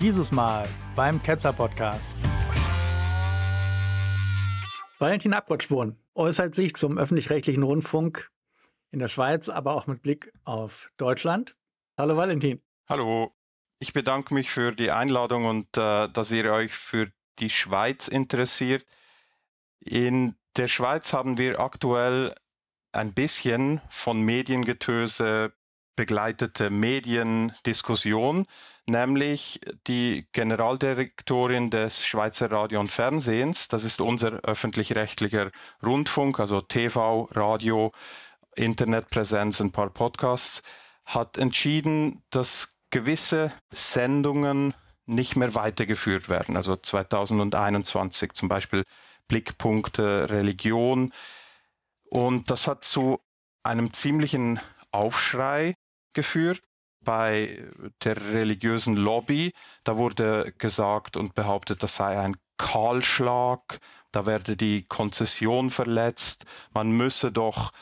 Dieses Mal beim Ketzer Podcast. Valentin Abgottschwon äußert sich zum öffentlich-rechtlichen Rundfunk in der Schweiz, aber auch mit Blick auf Deutschland. Hallo Valentin. Hallo. Ich bedanke mich für die Einladung und äh, dass ihr euch für die Schweiz interessiert. In der Schweiz haben wir aktuell ein bisschen von Mediengetöse begleitete Mediendiskussion, nämlich die Generaldirektorin des Schweizer Radio und Fernsehens. Das ist unser öffentlich-rechtlicher Rundfunk, also TV, Radio, Internetpräsenz, ein paar Podcasts, hat entschieden, dass gewisse Sendungen nicht mehr weitergeführt werden. Also 2021 zum Beispiel Blickpunkte Religion. Und das hat zu einem ziemlichen Aufschrei geführt bei der religiösen Lobby. Da wurde gesagt und behauptet, das sei ein Kahlschlag, da werde die Konzession verletzt, man müsse doch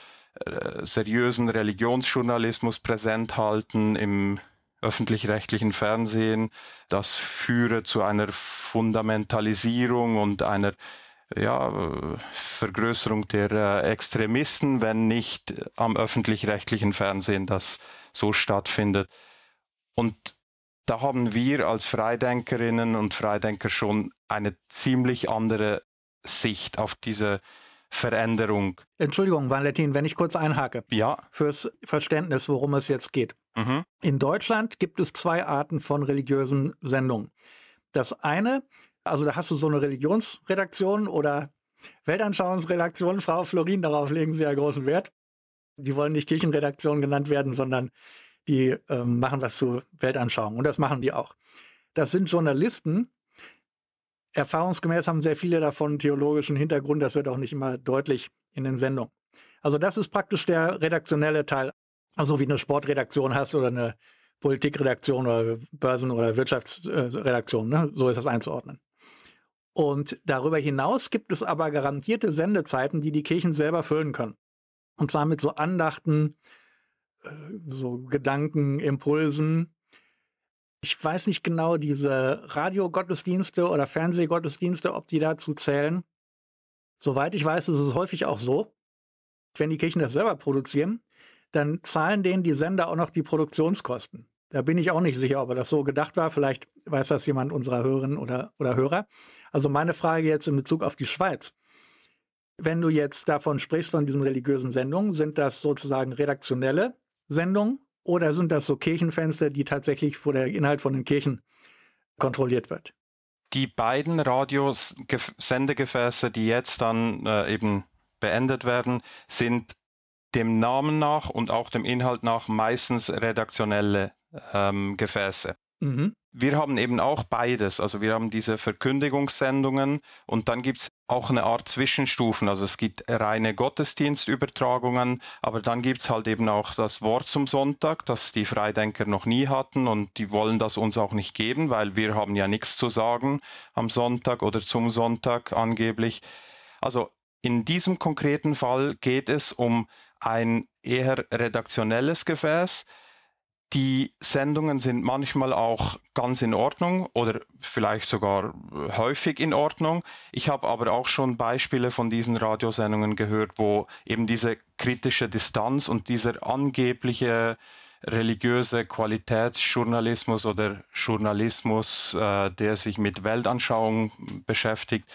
äh, seriösen Religionsjournalismus präsent halten im öffentlich-rechtlichen Fernsehen. Das führe zu einer Fundamentalisierung und einer ja, Vergrößerung der äh, Extremisten, wenn nicht am öffentlich-rechtlichen Fernsehen das so stattfindet. Und da haben wir als Freidenkerinnen und Freidenker schon eine ziemlich andere Sicht auf diese Veränderung. Entschuldigung, Valentin, wenn ich kurz einhake. Ja. Fürs Verständnis, worum es jetzt geht. Mhm. In Deutschland gibt es zwei Arten von religiösen Sendungen. Das eine, also da hast du so eine Religionsredaktion oder Weltanschauungsredaktion. Frau Florin, darauf legen Sie ja großen Wert die wollen nicht Kirchenredaktion genannt werden, sondern die ähm, machen was zu Weltanschauung. Und das machen die auch. Das sind Journalisten. Erfahrungsgemäß haben sehr viele davon theologischen Hintergrund. Das wird auch nicht immer deutlich in den Sendungen. Also das ist praktisch der redaktionelle Teil. Also wie eine Sportredaktion hast oder eine Politikredaktion oder Börsen- oder Wirtschaftsredaktion. Ne? So ist das einzuordnen. Und darüber hinaus gibt es aber garantierte Sendezeiten, die die Kirchen selber füllen können. Und zwar mit so Andachten, äh, so Gedanken, Impulsen. Ich weiß nicht genau, diese Radiogottesdienste oder Fernsehgottesdienste, ob die dazu zählen. Soweit ich weiß, ist es häufig auch so, wenn die Kirchen das selber produzieren, dann zahlen denen die Sender auch noch die Produktionskosten. Da bin ich auch nicht sicher, ob das so gedacht war. Vielleicht weiß das jemand unserer Hörerinnen oder, oder Hörer. Also meine Frage jetzt in Bezug auf die Schweiz. Wenn du jetzt davon sprichst, von diesen religiösen Sendungen, sind das sozusagen redaktionelle Sendungen oder sind das so Kirchenfenster, die tatsächlich vor der Inhalt von den Kirchen kontrolliert wird? Die beiden Radiosendegefäße, die jetzt dann äh, eben beendet werden, sind dem Namen nach und auch dem Inhalt nach meistens redaktionelle ähm, Gefäße. Mhm. Wir haben eben auch beides. Also wir haben diese Verkündigungssendungen und dann gibt es auch eine Art Zwischenstufen. Also es gibt reine Gottesdienstübertragungen, aber dann gibt es halt eben auch das Wort zum Sonntag, das die Freidenker noch nie hatten und die wollen das uns auch nicht geben, weil wir haben ja nichts zu sagen am Sonntag oder zum Sonntag angeblich. Also in diesem konkreten Fall geht es um ein eher redaktionelles Gefäß, die Sendungen sind manchmal auch ganz in Ordnung oder vielleicht sogar häufig in Ordnung. Ich habe aber auch schon Beispiele von diesen Radiosendungen gehört, wo eben diese kritische Distanz und dieser angebliche religiöse Qualitätsjournalismus oder Journalismus, äh, der sich mit Weltanschauung beschäftigt,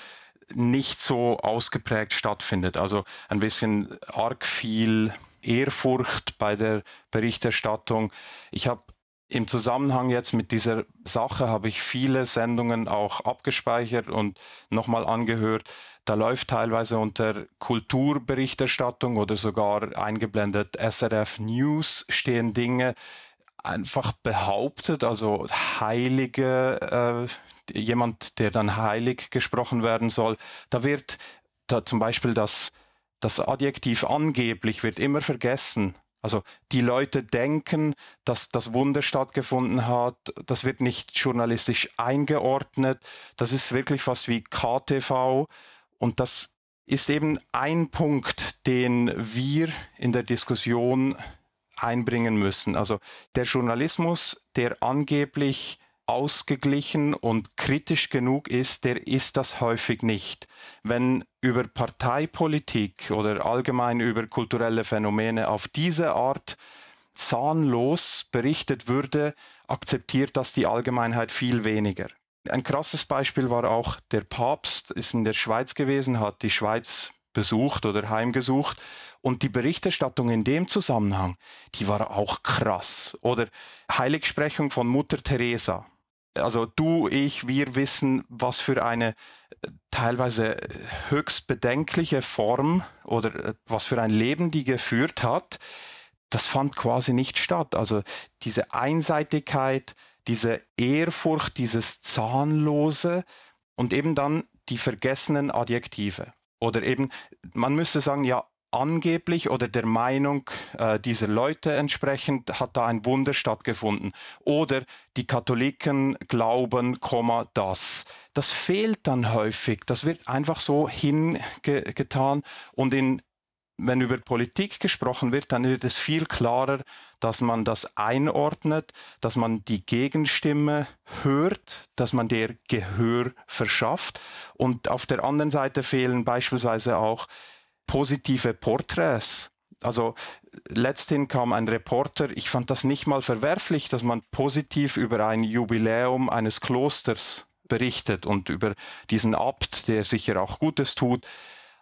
nicht so ausgeprägt stattfindet. Also ein bisschen arg viel Ehrfurcht bei der Berichterstattung. Ich habe im Zusammenhang jetzt mit dieser Sache habe ich viele Sendungen auch abgespeichert und nochmal angehört. Da läuft teilweise unter Kulturberichterstattung oder sogar eingeblendet SRF News stehen Dinge einfach behauptet, also heilige, äh, jemand, der dann heilig gesprochen werden soll. Da wird da zum Beispiel das das Adjektiv angeblich wird immer vergessen. Also die Leute denken, dass das Wunder stattgefunden hat, das wird nicht journalistisch eingeordnet, das ist wirklich fast wie KTV und das ist eben ein Punkt, den wir in der Diskussion einbringen müssen. Also der Journalismus, der angeblich ausgeglichen und kritisch genug ist, der ist das häufig nicht. Wenn über Parteipolitik oder allgemein über kulturelle Phänomene auf diese Art zahnlos berichtet würde, akzeptiert das die Allgemeinheit viel weniger. Ein krasses Beispiel war auch der Papst, ist in der Schweiz gewesen, hat die Schweiz besucht oder heimgesucht und die Berichterstattung in dem Zusammenhang, die war auch krass. Oder Heiligsprechung von Mutter Teresa also du, ich, wir wissen, was für eine äh, teilweise äh, höchst bedenkliche Form oder äh, was für ein Leben die geführt hat, das fand quasi nicht statt. Also diese Einseitigkeit, diese Ehrfurcht, dieses Zahnlose und eben dann die vergessenen Adjektive. Oder eben, man müsste sagen, ja, angeblich oder der Meinung äh, dieser Leute entsprechend hat da ein Wunder stattgefunden. Oder die Katholiken glauben, das. Das fehlt dann häufig. Das wird einfach so hingetan. Und in, wenn über Politik gesprochen wird, dann wird es viel klarer, dass man das einordnet, dass man die Gegenstimme hört, dass man der Gehör verschafft. Und auf der anderen Seite fehlen beispielsweise auch positive Porträts. Also letzthin kam ein Reporter, ich fand das nicht mal verwerflich, dass man positiv über ein Jubiläum eines Klosters berichtet und über diesen Abt, der sicher auch Gutes tut.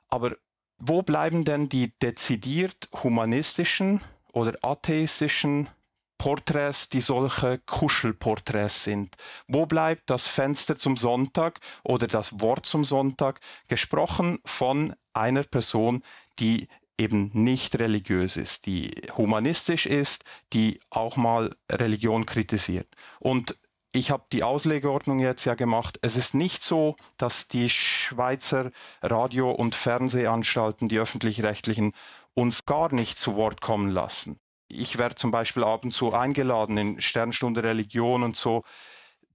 Aber wo bleiben denn die dezidiert humanistischen oder atheistischen Porträts, die solche Kuschelporträts sind? Wo bleibt das Fenster zum Sonntag oder das Wort zum Sonntag, gesprochen von einer Person, die eben nicht religiös ist, die humanistisch ist, die auch mal Religion kritisiert. Und ich habe die Auslegeordnung jetzt ja gemacht. Es ist nicht so, dass die Schweizer Radio- und Fernsehanstalten, die öffentlich-rechtlichen, uns gar nicht zu Wort kommen lassen. Ich werde zum Beispiel ab und zu eingeladen in Sternstunde Religion und so.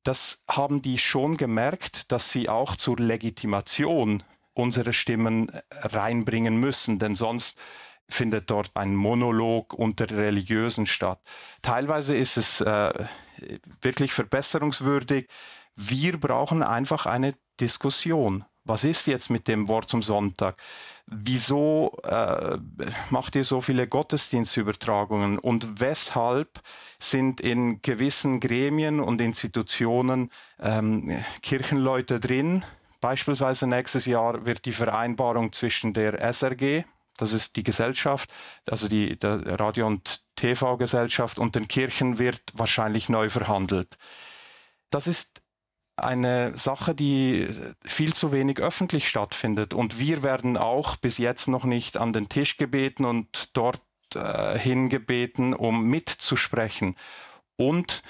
Das haben die schon gemerkt, dass sie auch zur Legitimation unsere Stimmen reinbringen müssen, denn sonst findet dort ein Monolog unter Religiösen statt. Teilweise ist es äh, wirklich verbesserungswürdig. Wir brauchen einfach eine Diskussion. Was ist jetzt mit dem Wort zum Sonntag? Wieso äh, macht ihr so viele Gottesdienstübertragungen? Und weshalb sind in gewissen Gremien und Institutionen ähm, Kirchenleute drin, Beispielsweise nächstes Jahr wird die Vereinbarung zwischen der SRG, das ist die Gesellschaft, also die Radio- und TV-Gesellschaft und den Kirchen wird wahrscheinlich neu verhandelt. Das ist eine Sache, die viel zu wenig öffentlich stattfindet. Und wir werden auch bis jetzt noch nicht an den Tisch gebeten und dort äh, hingebeten, um mitzusprechen. Und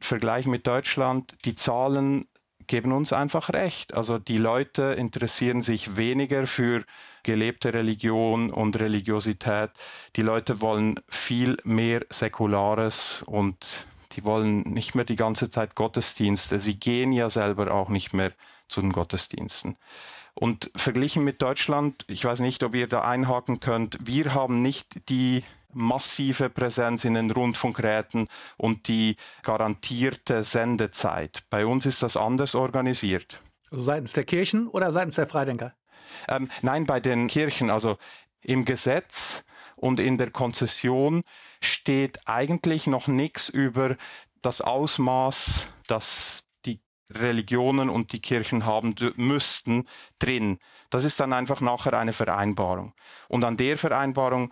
Vergleich mit Deutschland, die Zahlen geben uns einfach recht. Also die Leute interessieren sich weniger für gelebte Religion und Religiosität. Die Leute wollen viel mehr Säkulares und die wollen nicht mehr die ganze Zeit Gottesdienste. Sie gehen ja selber auch nicht mehr zu den Gottesdiensten. Und verglichen mit Deutschland, ich weiß nicht, ob ihr da einhaken könnt, wir haben nicht die massive Präsenz in den Rundfunkräten und die garantierte Sendezeit. Bei uns ist das anders organisiert. Also seitens der Kirchen oder seitens der Freidenker? Ähm, nein, bei den Kirchen. Also im Gesetz und in der Konzession steht eigentlich noch nichts über das Ausmaß, das die Religionen und die Kirchen haben müssten, drin. Das ist dann einfach nachher eine Vereinbarung. Und an der Vereinbarung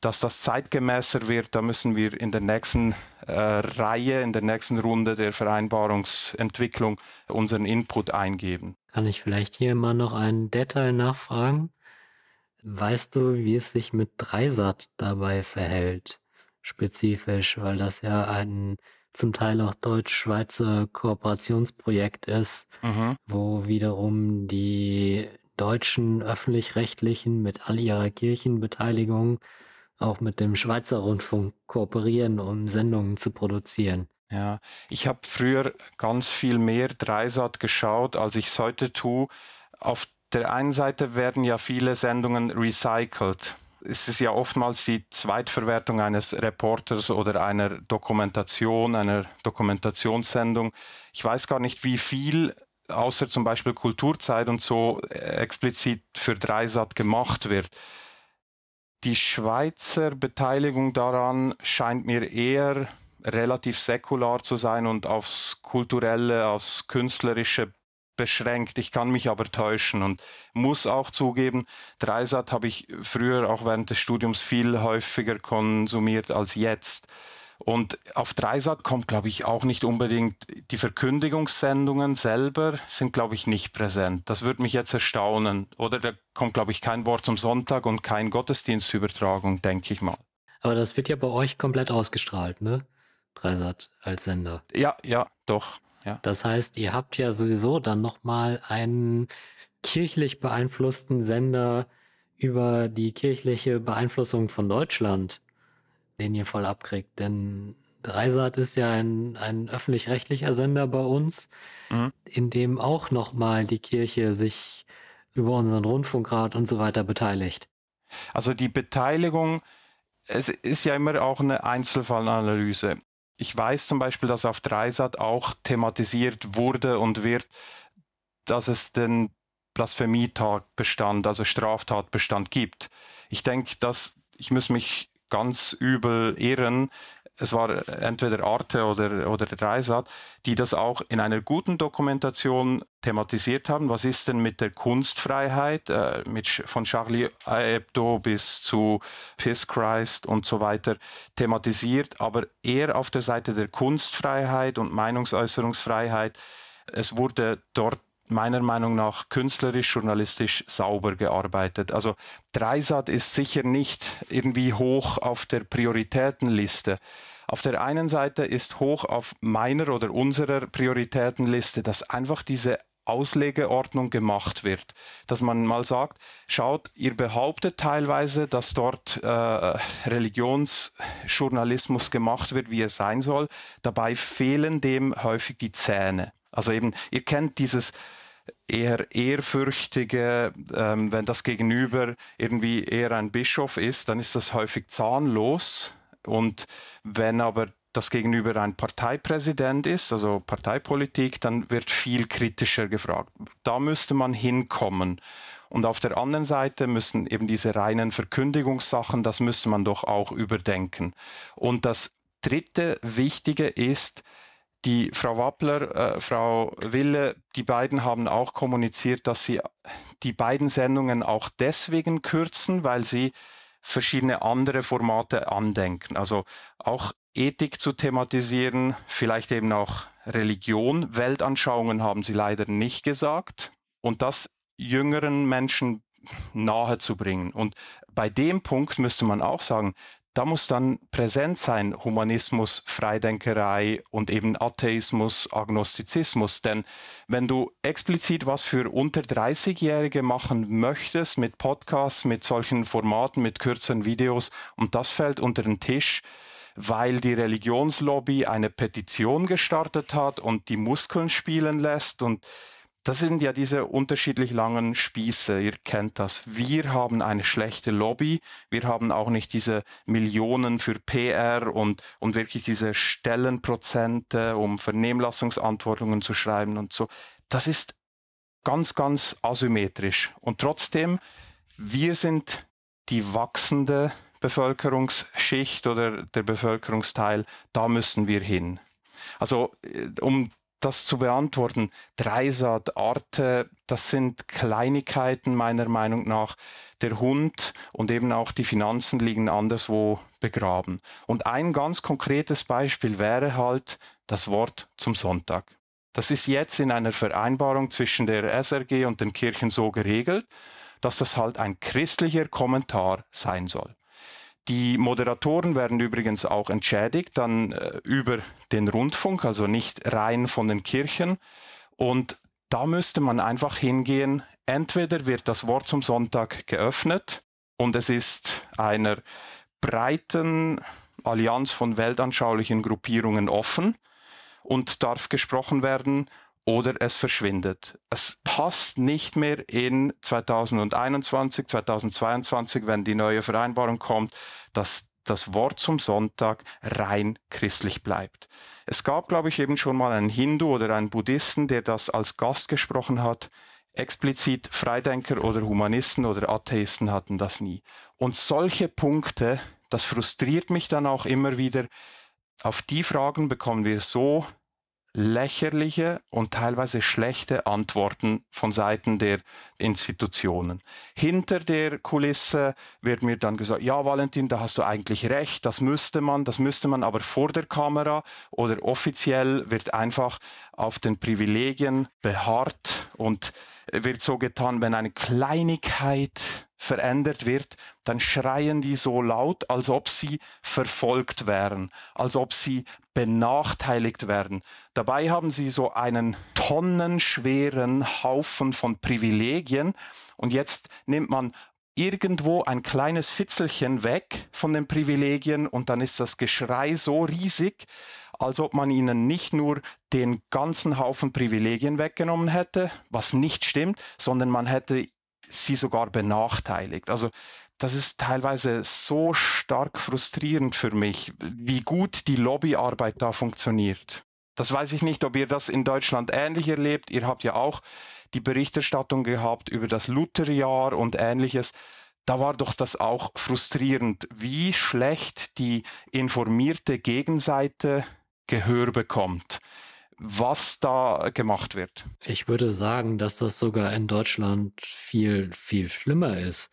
dass das zeitgemäßer wird, da müssen wir in der nächsten äh, Reihe, in der nächsten Runde der Vereinbarungsentwicklung unseren Input eingeben. Kann ich vielleicht hier mal noch einen Detail nachfragen? Weißt du, wie es sich mit Dreisat dabei verhält? Spezifisch, weil das ja ein zum Teil auch deutsch-schweizer Kooperationsprojekt ist, mhm. wo wiederum die deutschen öffentlich-rechtlichen mit all ihrer Kirchenbeteiligung auch mit dem Schweizer Rundfunk kooperieren, um Sendungen zu produzieren. Ja, ich habe früher ganz viel mehr Dreisat geschaut, als ich es heute tue. Auf der einen Seite werden ja viele Sendungen recycelt. Es ist ja oftmals die Zweitverwertung eines Reporters oder einer Dokumentation, einer Dokumentationssendung. Ich weiß gar nicht, wie viel außer zum Beispiel Kulturzeit und so explizit für Dreisat gemacht wird. Die Schweizer Beteiligung daran scheint mir eher relativ säkular zu sein und aufs kulturelle, aufs künstlerische beschränkt. Ich kann mich aber täuschen und muss auch zugeben, Dreisat habe ich früher auch während des Studiums viel häufiger konsumiert als jetzt. Und auf Dreisat kommt, glaube ich, auch nicht unbedingt die Verkündigungssendungen selber sind, glaube ich, nicht präsent. Das würde mich jetzt erstaunen. Oder da kommt, glaube ich, kein Wort zum Sonntag und kein Gottesdienstübertragung, denke ich mal. Aber das wird ja bei euch komplett ausgestrahlt, ne? Dreisat als Sender. Ja, ja, doch. Ja. Das heißt, ihr habt ja sowieso dann nochmal einen kirchlich beeinflussten Sender über die kirchliche Beeinflussung von Deutschland den Linie voll abkriegt. Denn Dreisat ist ja ein, ein öffentlich-rechtlicher Sender bei uns, mhm. in dem auch nochmal die Kirche sich über unseren Rundfunkrat und so weiter beteiligt. Also die Beteiligung, es ist ja immer auch eine Einzelfallanalyse. Ich weiß zum Beispiel, dass auf Dreisat auch thematisiert wurde und wird, dass es den Blasphemietatbestand, also Straftatbestand gibt. Ich denke, dass ich muss mich ganz übel irren. Es war entweder Arte oder, oder Dreisat, die das auch in einer guten Dokumentation thematisiert haben. Was ist denn mit der Kunstfreiheit, äh, mit, von Charlie Hebdo bis zu Piss Christ und so weiter thematisiert, aber eher auf der Seite der Kunstfreiheit und Meinungsäußerungsfreiheit. Es wurde dort meiner Meinung nach künstlerisch, journalistisch sauber gearbeitet. Also Dreisat ist sicher nicht irgendwie hoch auf der Prioritätenliste. Auf der einen Seite ist hoch auf meiner oder unserer Prioritätenliste, dass einfach diese Auslegeordnung gemacht wird. Dass man mal sagt, schaut, ihr behauptet teilweise, dass dort äh, Religionsjournalismus gemacht wird, wie es sein soll. Dabei fehlen dem häufig die Zähne. Also eben, ihr kennt dieses eher ehrfürchtige, ähm, wenn das Gegenüber irgendwie eher ein Bischof ist, dann ist das häufig zahnlos. Und wenn aber das Gegenüber ein Parteipräsident ist, also Parteipolitik, dann wird viel kritischer gefragt. Da müsste man hinkommen. Und auf der anderen Seite müssen eben diese reinen Verkündigungssachen, das müsste man doch auch überdenken. Und das dritte Wichtige ist, die Frau Wappler, äh, Frau Wille, die beiden haben auch kommuniziert, dass sie die beiden Sendungen auch deswegen kürzen, weil sie verschiedene andere Formate andenken. Also auch Ethik zu thematisieren, vielleicht eben auch Religion, Weltanschauungen haben sie leider nicht gesagt. Und das jüngeren Menschen nahe zu bringen. Und bei dem Punkt müsste man auch sagen, da muss dann präsent sein Humanismus, Freidenkerei und eben Atheismus, Agnostizismus. Denn wenn du explizit was für unter 30-Jährige machen möchtest mit Podcasts, mit solchen Formaten, mit kürzeren Videos und das fällt unter den Tisch, weil die Religionslobby eine Petition gestartet hat und die Muskeln spielen lässt und das sind ja diese unterschiedlich langen Spieße, ihr kennt das. Wir haben eine schlechte Lobby, wir haben auch nicht diese Millionen für PR und, und wirklich diese Stellenprozente, um Vernehmlassungsantwortungen zu schreiben und so. Das ist ganz, ganz asymmetrisch. Und trotzdem, wir sind die wachsende Bevölkerungsschicht oder der Bevölkerungsteil, da müssen wir hin. Also äh, um das zu beantworten. Dreisat, Arte, das sind Kleinigkeiten meiner Meinung nach. Der Hund und eben auch die Finanzen liegen anderswo begraben. Und ein ganz konkretes Beispiel wäre halt das Wort zum Sonntag. Das ist jetzt in einer Vereinbarung zwischen der SRG und den Kirchen so geregelt, dass das halt ein christlicher Kommentar sein soll. Die Moderatoren werden übrigens auch entschädigt, dann äh, über den Rundfunk, also nicht rein von den Kirchen. Und da müsste man einfach hingehen, entweder wird das Wort zum Sonntag geöffnet und es ist einer breiten Allianz von weltanschaulichen Gruppierungen offen und darf gesprochen werden, oder es verschwindet. Es passt nicht mehr in 2021, 2022, wenn die neue Vereinbarung kommt, dass das Wort zum Sonntag rein christlich bleibt. Es gab, glaube ich, eben schon mal einen Hindu oder einen Buddhisten, der das als Gast gesprochen hat. Explizit Freidenker oder Humanisten oder Atheisten hatten das nie. Und solche Punkte, das frustriert mich dann auch immer wieder, auf die Fragen bekommen wir so lächerliche und teilweise schlechte Antworten von Seiten der Institutionen. Hinter der Kulisse wird mir dann gesagt, ja, Valentin, da hast du eigentlich recht, das müsste man, das müsste man aber vor der Kamera oder offiziell wird einfach auf den Privilegien beharrt und wird so getan, wenn eine Kleinigkeit verändert wird, dann schreien die so laut, als ob sie verfolgt wären, als ob sie benachteiligt werden. Dabei haben sie so einen tonnenschweren Haufen von Privilegien und jetzt nimmt man irgendwo ein kleines Fitzelchen weg von den Privilegien und dann ist das Geschrei so riesig, als ob man ihnen nicht nur den ganzen Haufen Privilegien weggenommen hätte, was nicht stimmt, sondern man hätte sie sogar benachteiligt. Also das ist teilweise so stark frustrierend für mich, wie gut die Lobbyarbeit da funktioniert. Das weiß ich nicht, ob ihr das in Deutschland ähnlich erlebt. Ihr habt ja auch die Berichterstattung gehabt über das Lutherjahr und ähnliches. Da war doch das auch frustrierend, wie schlecht die informierte Gegenseite Gehör bekommt, was da gemacht wird. Ich würde sagen, dass das sogar in Deutschland viel, viel schlimmer ist,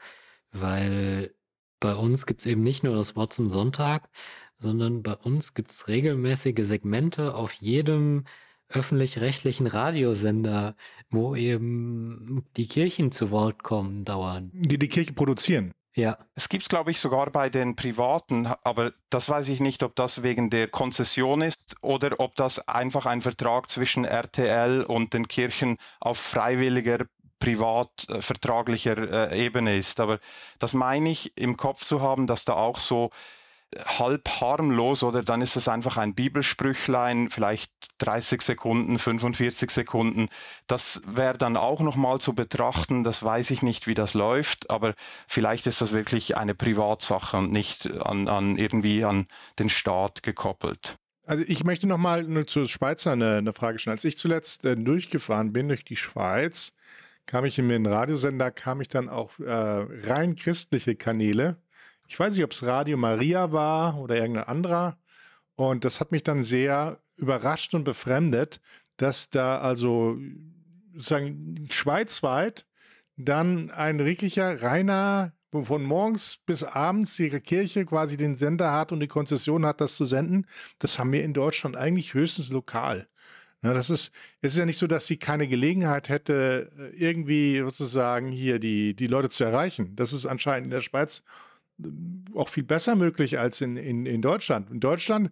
weil bei uns gibt es eben nicht nur das Wort zum Sonntag, sondern bei uns gibt es regelmäßige Segmente auf jedem öffentlich-rechtlichen Radiosender, wo eben die Kirchen zu Wort kommen, dauern. Die die Kirche produzieren. Ja. Es gibt es, glaube ich, sogar bei den Privaten, aber das weiß ich nicht, ob das wegen der Konzession ist oder ob das einfach ein Vertrag zwischen RTL und den Kirchen auf freiwilliger privat äh, vertraglicher äh, Ebene ist. Aber das meine ich im Kopf zu haben, dass da auch so halb harmlos oder dann ist es einfach ein Bibelsprüchlein, vielleicht 30 Sekunden, 45 Sekunden. Das wäre dann auch nochmal zu betrachten. Das weiß ich nicht, wie das läuft, aber vielleicht ist das wirklich eine Privatsache und nicht an, an irgendwie an den Staat gekoppelt. Also ich möchte nochmal zur Schweizer eine, eine, Frage stellen. Als ich zuletzt äh, durchgefahren bin durch die Schweiz, kam ich in den Radiosender, kam ich dann auf äh, rein christliche Kanäle ich weiß nicht, ob es Radio Maria war oder irgendein anderer. Und das hat mich dann sehr überrascht und befremdet, dass da also sozusagen schweizweit dann ein wirklicher reiner von morgens bis abends ihre Kirche quasi den Sender hat und die Konzession hat, das zu senden, das haben wir in Deutschland eigentlich höchstens lokal. Na, das ist, es ist ja nicht so, dass sie keine Gelegenheit hätte, äh, irgendwie sozusagen hier die, die Leute zu erreichen. Das ist anscheinend in der Schweiz auch viel besser möglich als in, in, in Deutschland. In Deutschland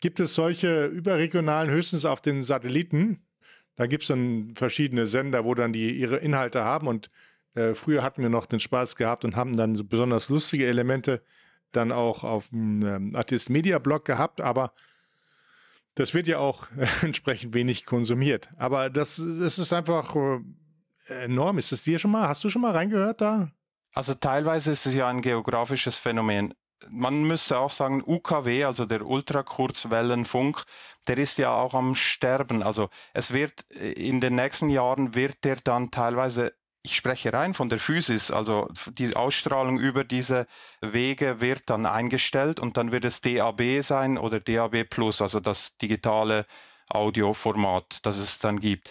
gibt es solche überregionalen höchstens auf den Satelliten. Da gibt es dann verschiedene Sender, wo dann die ihre Inhalte haben. Und äh, früher hatten wir noch den Spaß gehabt und haben dann so besonders lustige Elemente dann auch auf dem ähm, Artist Media Blog gehabt. Aber das wird ja auch äh, entsprechend wenig konsumiert. Aber das, das ist einfach äh, enorm. Ist das dir schon mal? Hast du schon mal reingehört da? Also teilweise ist es ja ein geografisches Phänomen. Man müsste auch sagen, UKW, also der Ultrakurzwellenfunk, der ist ja auch am Sterben. Also es wird äh, in den nächsten Jahren wird der dann teilweise ich spreche rein von der Physis, also die Ausstrahlung über diese Wege wird dann eingestellt und dann wird es DAB sein oder DAB Plus, also das digitale Audioformat, das es dann gibt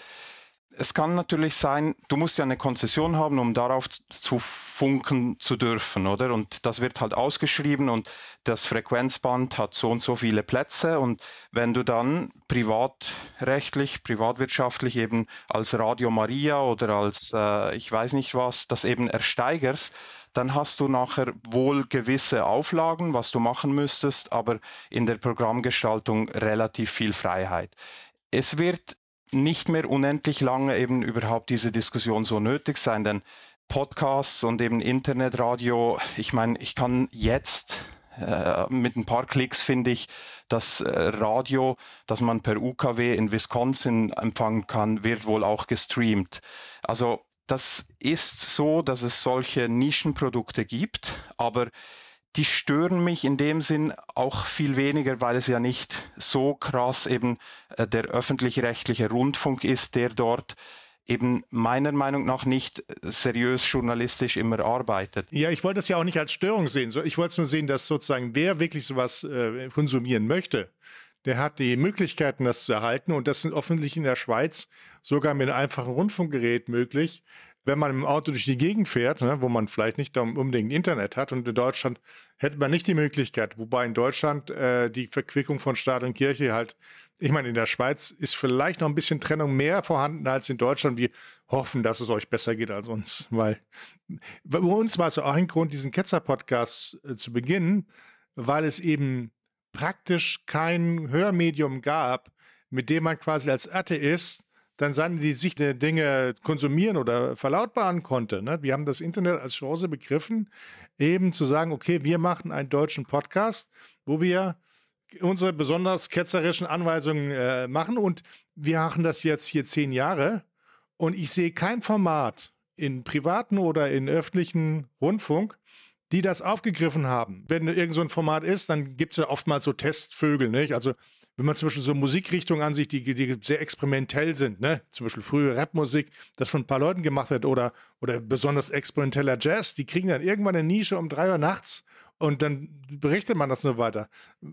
es kann natürlich sein, du musst ja eine Konzession haben, um darauf zu funken zu dürfen, oder? Und das wird halt ausgeschrieben und das Frequenzband hat so und so viele Plätze und wenn du dann privatrechtlich, privatwirtschaftlich eben als Radio Maria oder als äh, ich weiß nicht was, das eben ersteigerst, dann hast du nachher wohl gewisse Auflagen, was du machen müsstest, aber in der Programmgestaltung relativ viel Freiheit. Es wird nicht mehr unendlich lange eben überhaupt diese Diskussion so nötig sein, denn Podcasts und eben Internetradio, ich meine, ich kann jetzt äh, mit ein paar Klicks finde ich das äh, Radio, das man per UKW in Wisconsin empfangen kann, wird wohl auch gestreamt. Also das ist so, dass es solche Nischenprodukte gibt, aber die stören mich in dem Sinn auch viel weniger, weil es ja nicht so krass eben äh, der öffentlich-rechtliche Rundfunk ist, der dort eben meiner Meinung nach nicht äh, seriös journalistisch immer arbeitet. Ja, ich wollte das ja auch nicht als Störung sehen. Ich wollte es nur sehen, dass sozusagen wer wirklich sowas äh, konsumieren möchte, der hat die Möglichkeiten, das zu erhalten. Und das sind offensichtlich in der Schweiz sogar mit einem einfachen Rundfunkgerät möglich wenn man im Auto durch die Gegend fährt, ne, wo man vielleicht nicht unbedingt Internet hat und in Deutschland hätte man nicht die Möglichkeit, wobei in Deutschland äh, die Verquickung von Staat und Kirche halt, ich meine, in der Schweiz ist vielleicht noch ein bisschen Trennung mehr vorhanden als in Deutschland. Wir hoffen, dass es euch besser geht als uns, weil bei uns war es auch ein Grund, diesen Ketzer-Podcast äh, zu beginnen, weil es eben praktisch kein Hörmedium gab, mit dem man quasi als Atheist dann seine Sicht der Dinge konsumieren oder verlautbaren konnte. Ne? Wir haben das Internet als Chance begriffen, eben zu sagen, okay, wir machen einen deutschen Podcast, wo wir unsere besonders ketzerischen Anweisungen äh, machen und wir machen das jetzt hier zehn Jahre und ich sehe kein Format in privaten oder in öffentlichen Rundfunk, die das aufgegriffen haben. Wenn irgend so ein Format ist, dann gibt es ja oftmals so Testvögel, nicht? Also wenn man zum Beispiel so Musikrichtungen ansieht, die, die sehr experimentell sind, ne? zum Beispiel frühe Rapmusik, das von ein paar Leuten gemacht wird oder, oder besonders experimenteller Jazz, die kriegen dann irgendwann eine Nische um drei Uhr nachts und dann berichtet man das nur weiter.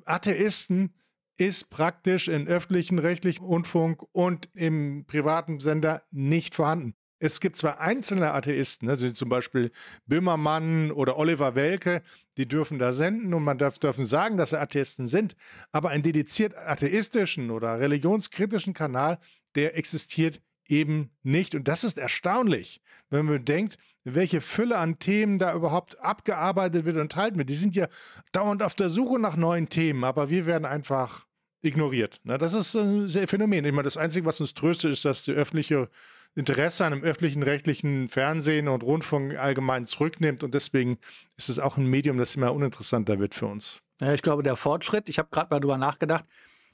Atheisten ist praktisch in öffentlichen, rechtlichen Rundfunk und im privaten Sender nicht vorhanden. Es gibt zwar einzelne Atheisten, also zum Beispiel Böhmermann oder Oliver Welke, die dürfen da senden und man darf dürfen sagen, dass sie Atheisten sind, aber einen dediziert atheistischen oder religionskritischen Kanal, der existiert eben nicht. Und das ist erstaunlich, wenn man bedenkt, welche Fülle an Themen da überhaupt abgearbeitet wird und enthalten wird. Die sind ja dauernd auf der Suche nach neuen Themen, aber wir werden einfach ignoriert. Na, ne? das ist ein sehr Phänomen. Ich meine, das Einzige, was uns tröstet, ist, dass die öffentliche Interesse an dem öffentlichen, rechtlichen Fernsehen und Rundfunk allgemein zurücknimmt. Und deswegen ist es auch ein Medium, das immer uninteressanter wird für uns. Ja, ich glaube, der Fortschritt, ich habe gerade mal drüber nachgedacht,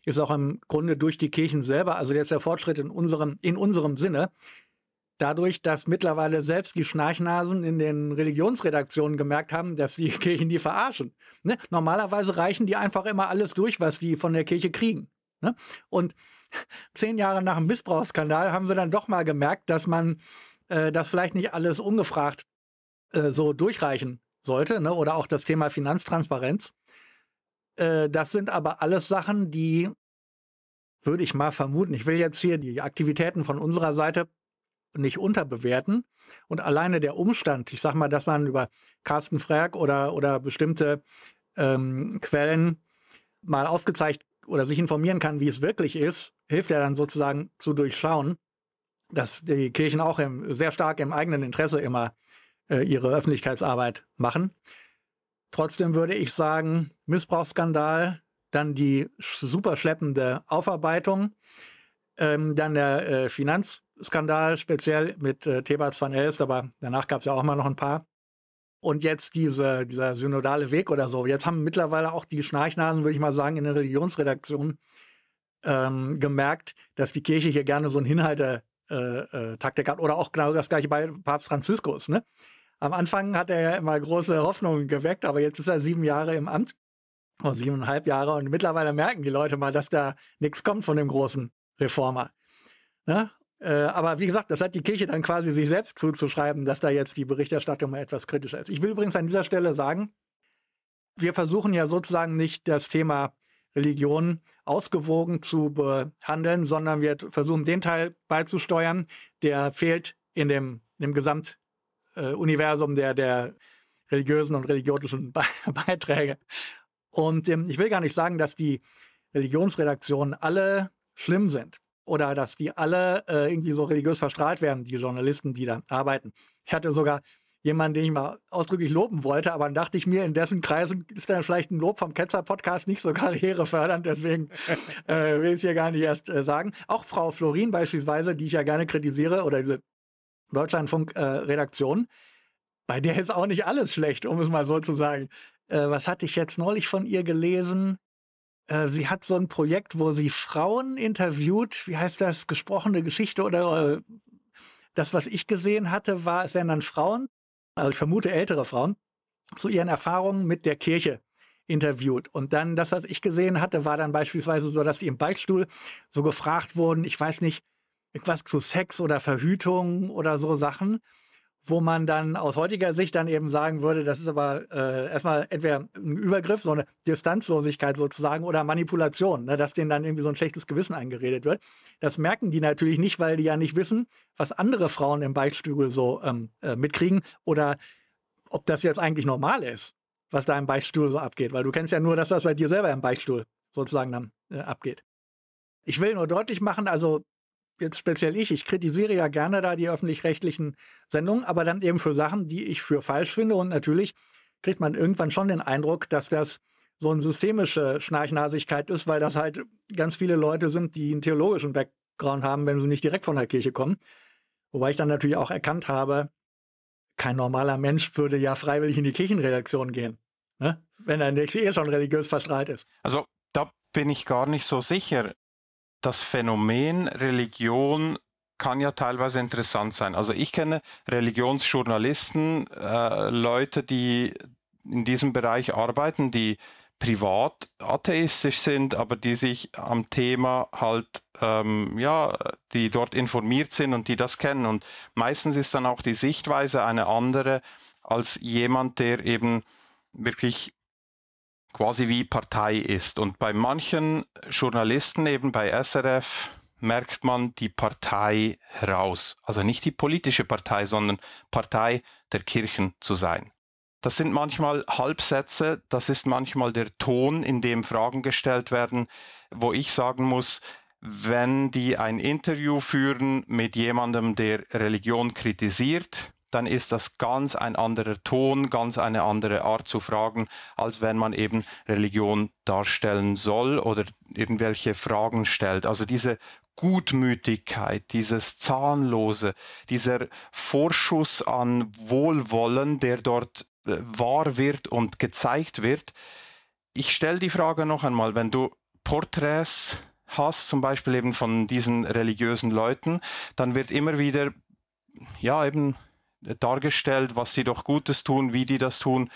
ist auch im Grunde durch die Kirchen selber, also jetzt der Fortschritt in unserem, in unserem Sinne, dadurch, dass mittlerweile selbst die Schnarchnasen in den Religionsredaktionen gemerkt haben, dass die Kirchen die verarschen. Ne? Normalerweise reichen die einfach immer alles durch, was die von der Kirche kriegen. Ne? Und zehn Jahre nach dem Missbrauchsskandal haben sie dann doch mal gemerkt, dass man äh, das vielleicht nicht alles ungefragt äh, so durchreichen sollte, ne? oder auch das Thema Finanztransparenz. Äh, das sind aber alles Sachen, die würde ich mal vermuten. Ich will jetzt hier die Aktivitäten von unserer Seite nicht unterbewerten. Und alleine der Umstand, ich sag mal, dass man über Carsten Frerk oder, oder bestimmte ähm, Quellen mal aufgezeigt oder sich informieren kann, wie es wirklich ist, hilft er dann sozusagen zu durchschauen, dass die Kirchen auch im, sehr stark im eigenen Interesse immer äh, ihre Öffentlichkeitsarbeit machen. Trotzdem würde ich sagen, Missbrauchsskandal, dann die super schleppende Aufarbeitung, ähm, dann der äh, Finanzskandal, speziell mit äh, Thebats van Elst, aber danach gab es ja auch mal noch ein paar. Und jetzt diese, dieser synodale Weg oder so. Jetzt haben mittlerweile auch die Schnarchnasen, würde ich mal sagen, in der Religionsredaktion ähm, gemerkt, dass die Kirche hier gerne so einen Hinhaltetaktik äh, äh, hat. Oder auch genau das gleiche bei Papst Franziskus. Ne? Am Anfang hat er ja immer große Hoffnungen geweckt, aber jetzt ist er sieben Jahre im Amt, oh, siebeneinhalb Jahre. Und mittlerweile merken die Leute mal, dass da nichts kommt von dem großen Reformer. Ne? Äh, aber wie gesagt, das hat die Kirche dann quasi sich selbst zuzuschreiben, dass da jetzt die Berichterstattung mal etwas kritischer ist. Ich will übrigens an dieser Stelle sagen, wir versuchen ja sozusagen nicht das Thema Religion ausgewogen zu behandeln, sondern wir versuchen den Teil beizusteuern, der fehlt in dem, dem Gesamtuniversum äh, der, der religiösen und religiösen Be Beiträge. Und ähm, ich will gar nicht sagen, dass die Religionsredaktionen alle schlimm sind oder dass die alle äh, irgendwie so religiös verstrahlt werden, die Journalisten, die da arbeiten. Ich hatte sogar jemanden, den ich mal ausdrücklich loben wollte, aber dann dachte ich mir, in dessen Kreisen ist dann vielleicht ein Lob vom Ketzer-Podcast nicht so karrierefördernd, deswegen äh, will ich es hier gar nicht erst äh, sagen. Auch Frau Florin beispielsweise, die ich ja gerne kritisiere, oder diese Deutschlandfunk-Redaktion, äh, bei der ist auch nicht alles schlecht, um es mal so zu sagen. Äh, was hatte ich jetzt neulich von ihr gelesen? Äh, sie hat so ein Projekt, wo sie Frauen interviewt. Wie heißt das? Gesprochene Geschichte oder äh, das, was ich gesehen hatte, war, es werden dann Frauen, also ich vermute ältere Frauen, zu ihren Erfahrungen mit der Kirche interviewt. Und dann das, was ich gesehen hatte, war dann beispielsweise so, dass die im Beichtstuhl so gefragt wurden, ich weiß nicht, irgendwas zu Sex oder Verhütung oder so Sachen wo man dann aus heutiger Sicht dann eben sagen würde, das ist aber äh, erstmal entweder ein Übergriff, so eine Distanzlosigkeit sozusagen oder Manipulation, ne, dass denen dann irgendwie so ein schlechtes Gewissen eingeredet wird. Das merken die natürlich nicht, weil die ja nicht wissen, was andere Frauen im Beichtstuhl so ähm, äh, mitkriegen oder ob das jetzt eigentlich normal ist, was da im Beichtstuhl so abgeht, weil du kennst ja nur das, was bei dir selber im Beichtstuhl sozusagen dann äh, abgeht. Ich will nur deutlich machen, also jetzt speziell ich, ich kritisiere ja gerne da die öffentlich-rechtlichen Sendungen, aber dann eben für Sachen, die ich für falsch finde. Und natürlich kriegt man irgendwann schon den Eindruck, dass das so eine systemische Schnarchnasigkeit ist, weil das halt ganz viele Leute sind, die einen theologischen Background haben, wenn sie nicht direkt von der Kirche kommen. Wobei ich dann natürlich auch erkannt habe, kein normaler Mensch würde ja freiwillig in die Kirchenredaktion gehen, ne? wenn er nicht eh schon religiös verstrahlt ist. Also da bin ich gar nicht so sicher das Phänomen Religion kann ja teilweise interessant sein. Also ich kenne Religionsjournalisten, äh, Leute, die in diesem Bereich arbeiten, die privat atheistisch sind, aber die sich am Thema halt, ähm, ja, die dort informiert sind und die das kennen. Und meistens ist dann auch die Sichtweise eine andere als jemand, der eben wirklich quasi wie Partei ist. Und bei manchen Journalisten, eben bei SRF, merkt man die Partei heraus. Also nicht die politische Partei, sondern Partei der Kirchen zu sein. Das sind manchmal Halbsätze, das ist manchmal der Ton, in dem Fragen gestellt werden, wo ich sagen muss, wenn die ein Interview führen mit jemandem, der Religion kritisiert, dann ist das ganz ein anderer Ton, ganz eine andere Art zu fragen, als wenn man eben Religion darstellen soll oder irgendwelche Fragen stellt. Also diese Gutmütigkeit, dieses Zahnlose, dieser Vorschuss an Wohlwollen, der dort äh, wahr wird und gezeigt wird. Ich stelle die Frage noch einmal, wenn du Porträts hast, zum Beispiel eben von diesen religiösen Leuten, dann wird immer wieder, ja, eben dargestellt, was sie doch Gutes tun, wie die das tun.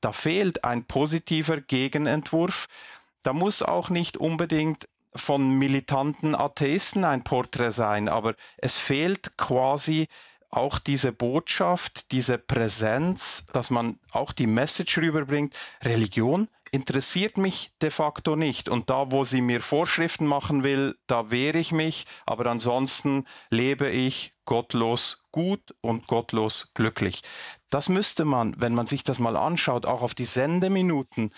Da fehlt ein positiver Gegenentwurf. Da muss auch nicht unbedingt von militanten Atheisten ein Porträt sein, aber es fehlt quasi auch diese Botschaft, diese Präsenz, dass man auch die Message rüberbringt, Religion interessiert mich de facto nicht. Und da, wo sie mir Vorschriften machen will, da wehre ich mich. Aber ansonsten lebe ich gottlos gut und gottlos glücklich. Das müsste man, wenn man sich das mal anschaut, auch auf die Sendeminuten.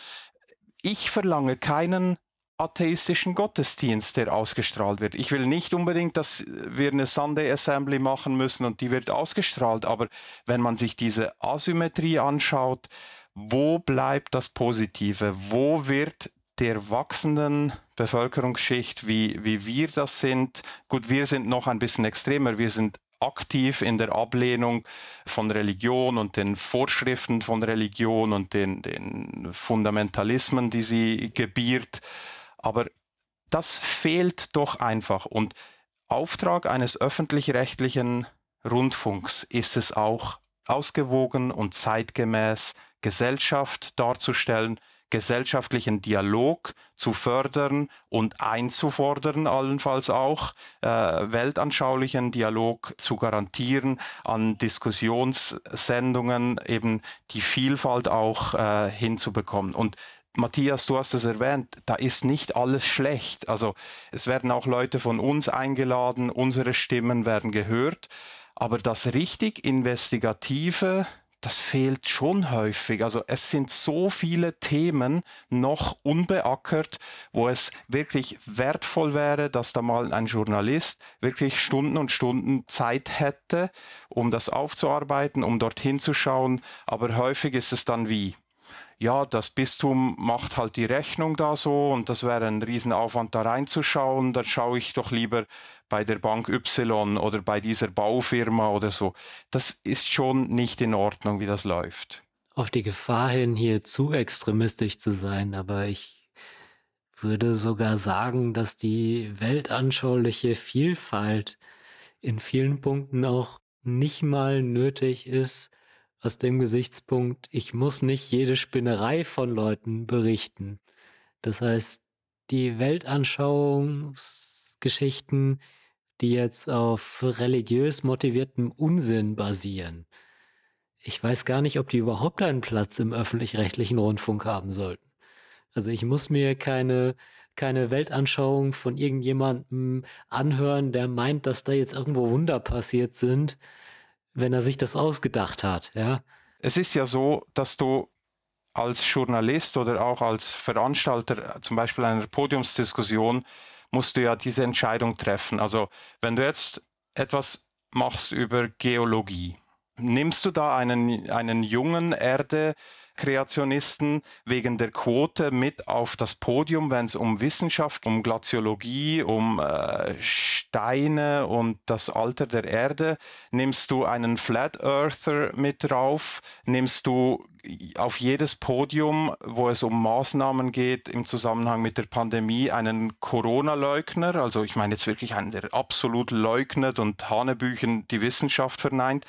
Ich verlange keinen atheistischen Gottesdienst, der ausgestrahlt wird. Ich will nicht unbedingt, dass wir eine Sunday Assembly machen müssen und die wird ausgestrahlt, aber wenn man sich diese Asymmetrie anschaut, wo bleibt das Positive? Wo wird der wachsenden Bevölkerungsschicht, wie, wie wir das sind, gut, wir sind noch ein bisschen extremer, wir sind aktiv in der Ablehnung von Religion und den Vorschriften von Religion und den, den Fundamentalismen, die sie gebiert. Aber das fehlt doch einfach. Und Auftrag eines öffentlich-rechtlichen Rundfunks ist es auch, ausgewogen und zeitgemäß Gesellschaft darzustellen, gesellschaftlichen Dialog zu fördern und einzufordern, allenfalls auch äh, weltanschaulichen Dialog zu garantieren, an Diskussionssendungen eben die Vielfalt auch äh, hinzubekommen. Und Matthias, du hast es erwähnt, da ist nicht alles schlecht. Also es werden auch Leute von uns eingeladen, unsere Stimmen werden gehört, aber das richtig investigative das fehlt schon häufig. Also es sind so viele Themen noch unbeackert, wo es wirklich wertvoll wäre, dass da mal ein Journalist wirklich Stunden und Stunden Zeit hätte, um das aufzuarbeiten, um dorthin zu schauen. Aber häufig ist es dann wie ja, das Bistum macht halt die Rechnung da so und das wäre ein Riesenaufwand da reinzuschauen, dann schaue ich doch lieber bei der Bank Y oder bei dieser Baufirma oder so. Das ist schon nicht in Ordnung, wie das läuft. Auf die Gefahr hin, hier zu extremistisch zu sein, aber ich würde sogar sagen, dass die weltanschauliche Vielfalt in vielen Punkten auch nicht mal nötig ist, aus dem Gesichtspunkt, ich muss nicht jede Spinnerei von Leuten berichten. Das heißt, die Weltanschauungsgeschichten, die jetzt auf religiös motiviertem Unsinn basieren. Ich weiß gar nicht, ob die überhaupt einen Platz im öffentlich-rechtlichen Rundfunk haben sollten. Also ich muss mir keine, keine Weltanschauung von irgendjemandem anhören, der meint, dass da jetzt irgendwo Wunder passiert sind, wenn er sich das ausgedacht hat, ja. Es ist ja so, dass du als Journalist oder auch als Veranstalter zum Beispiel einer Podiumsdiskussion musst du ja diese Entscheidung treffen. Also wenn du jetzt etwas machst über Geologie, nimmst du da einen, einen jungen Erde, Kreationisten wegen der Quote mit auf das Podium, wenn es um Wissenschaft, um Glaziologie, um äh, Steine und das Alter der Erde. Nimmst du einen Flat Earther mit drauf? Nimmst du auf jedes Podium, wo es um Maßnahmen geht im Zusammenhang mit der Pandemie, einen Corona-Leugner, also ich meine jetzt wirklich einen, der absolut leugnet und Hanebüchen die Wissenschaft verneint.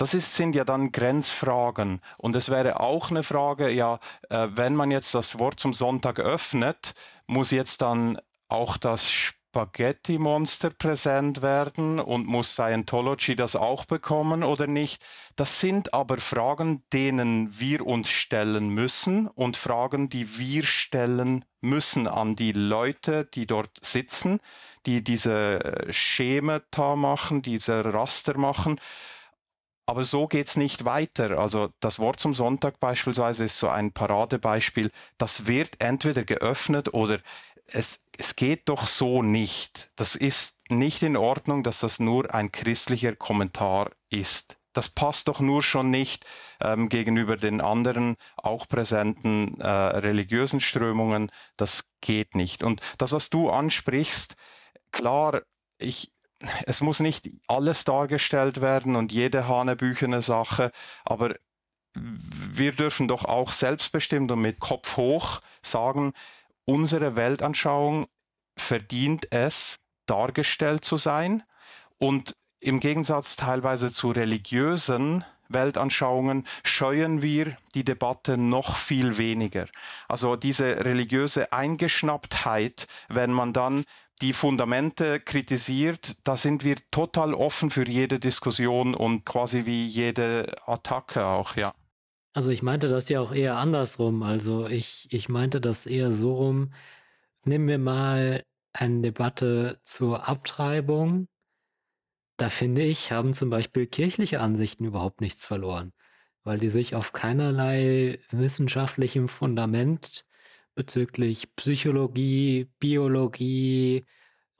Das ist, sind ja dann Grenzfragen. Und es wäre auch eine Frage, ja, äh, wenn man jetzt das Wort zum Sonntag öffnet, muss jetzt dann auch das Spaghetti-Monster präsent werden und muss Scientology das auch bekommen oder nicht? Das sind aber Fragen, denen wir uns stellen müssen und Fragen, die wir stellen müssen an die Leute, die dort sitzen, die diese äh, Schemata machen, diese Raster machen aber so geht es nicht weiter. Also das Wort zum Sonntag beispielsweise ist so ein Paradebeispiel. Das wird entweder geöffnet oder es, es geht doch so nicht. Das ist nicht in Ordnung, dass das nur ein christlicher Kommentar ist. Das passt doch nur schon nicht ähm, gegenüber den anderen auch präsenten äh, religiösen Strömungen. Das geht nicht. Und das, was du ansprichst, klar, ich, es muss nicht alles dargestellt werden und jede hanebüchene Sache, aber wir dürfen doch auch selbstbestimmt und mit Kopf hoch sagen, unsere Weltanschauung verdient es, dargestellt zu sein und im Gegensatz teilweise zu religiösen Weltanschauungen scheuen wir die Debatte noch viel weniger. Also diese religiöse Eingeschnapptheit, wenn man dann die Fundamente kritisiert, da sind wir total offen für jede Diskussion und quasi wie jede Attacke auch, ja. Also ich meinte das ja auch eher andersrum. Also ich, ich meinte das eher so rum, nehmen wir mal eine Debatte zur Abtreibung. Da finde ich, haben zum Beispiel kirchliche Ansichten überhaupt nichts verloren, weil die sich auf keinerlei wissenschaftlichem Fundament bezüglich Psychologie, Biologie,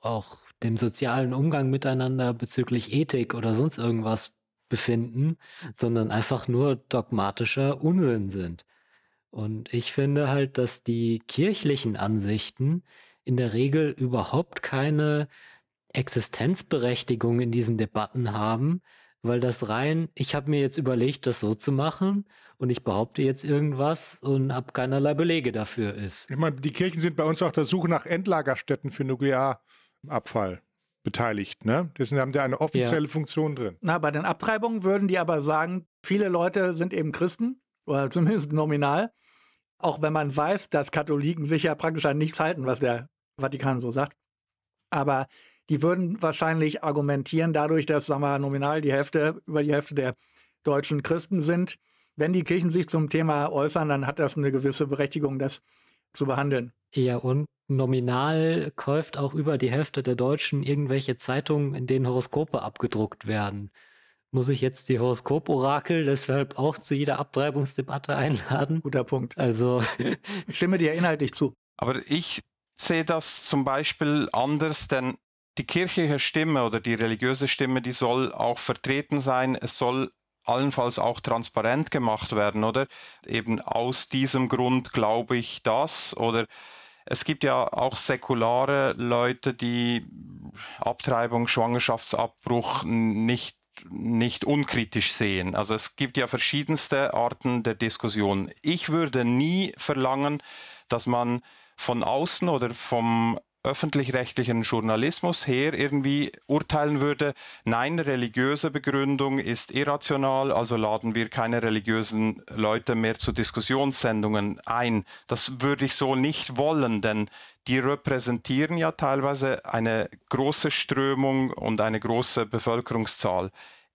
auch dem sozialen Umgang miteinander, bezüglich Ethik oder sonst irgendwas befinden, sondern einfach nur dogmatischer Unsinn sind. Und ich finde halt, dass die kirchlichen Ansichten in der Regel überhaupt keine Existenzberechtigung in diesen Debatten haben, weil das rein, ich habe mir jetzt überlegt, das so zu machen und ich behaupte jetzt irgendwas und habe keinerlei Belege dafür ist. Ich meine, die Kirchen sind bei uns auf der Suche nach Endlagerstätten für Nuklearabfall beteiligt. Ne? Deswegen haben die eine offizielle ja. Funktion drin. Na, bei den Abtreibungen würden die aber sagen, viele Leute sind eben Christen oder zumindest nominal. Auch wenn man weiß, dass Katholiken sich ja praktisch an nichts halten, was der Vatikan so sagt. Aber die würden wahrscheinlich argumentieren, dadurch, dass, sagen wir, nominal die Hälfte, über die Hälfte der deutschen Christen sind, wenn die Kirchen sich zum Thema äußern, dann hat das eine gewisse Berechtigung, das zu behandeln. Ja, und nominal kauft auch über die Hälfte der Deutschen irgendwelche Zeitungen, in denen Horoskope abgedruckt werden. Muss ich jetzt die Horoskop-Orakel deshalb auch zu jeder Abtreibungsdebatte einladen? Guter Punkt. Also ich stimme dir inhaltlich zu. Aber ich sehe das zum Beispiel anders, denn die kirchliche Stimme oder die religiöse Stimme, die soll auch vertreten sein. Es soll allenfalls auch transparent gemacht werden, oder? Eben aus diesem Grund glaube ich das oder es gibt ja auch säkulare Leute, die Abtreibung, Schwangerschaftsabbruch nicht nicht unkritisch sehen. Also es gibt ja verschiedenste Arten der Diskussion. Ich würde nie verlangen, dass man von außen oder vom öffentlich-rechtlichen Journalismus her irgendwie urteilen würde, nein, religiöse Begründung ist irrational, also laden wir keine religiösen Leute mehr zu Diskussionssendungen ein. Das würde ich so nicht wollen, denn die repräsentieren ja teilweise eine große Strömung und eine große Bevölkerungszahl.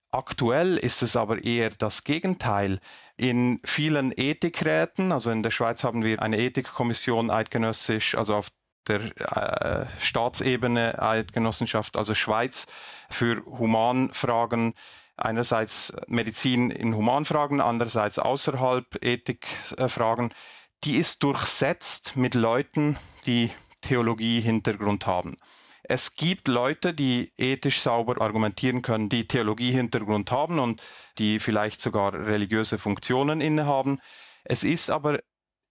Aktuell ist es aber eher das Gegenteil. In vielen Ethikräten, also in der Schweiz haben wir eine Ethikkommission eidgenössisch, also auf der äh, Staatsebene, Eidgenossenschaft, also Schweiz, für Humanfragen einerseits Medizin in Humanfragen, andererseits außerhalb Ethikfragen, die ist durchsetzt mit Leuten, die Theologie-Hintergrund haben. Es gibt Leute, die ethisch sauber argumentieren können, die Theologie-Hintergrund haben und die vielleicht sogar religiöse Funktionen innehaben. Es ist aber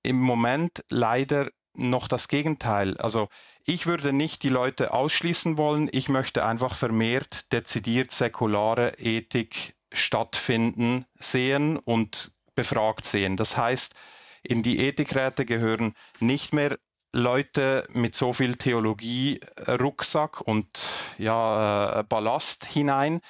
im Moment leider noch das Gegenteil. Also ich würde nicht die Leute ausschließen wollen. Ich möchte einfach vermehrt dezidiert säkulare Ethik stattfinden sehen und befragt sehen. Das heißt, in die Ethikräte gehören nicht mehr Leute mit so viel Theologie, Rucksack und ja, äh, Ballast hinein,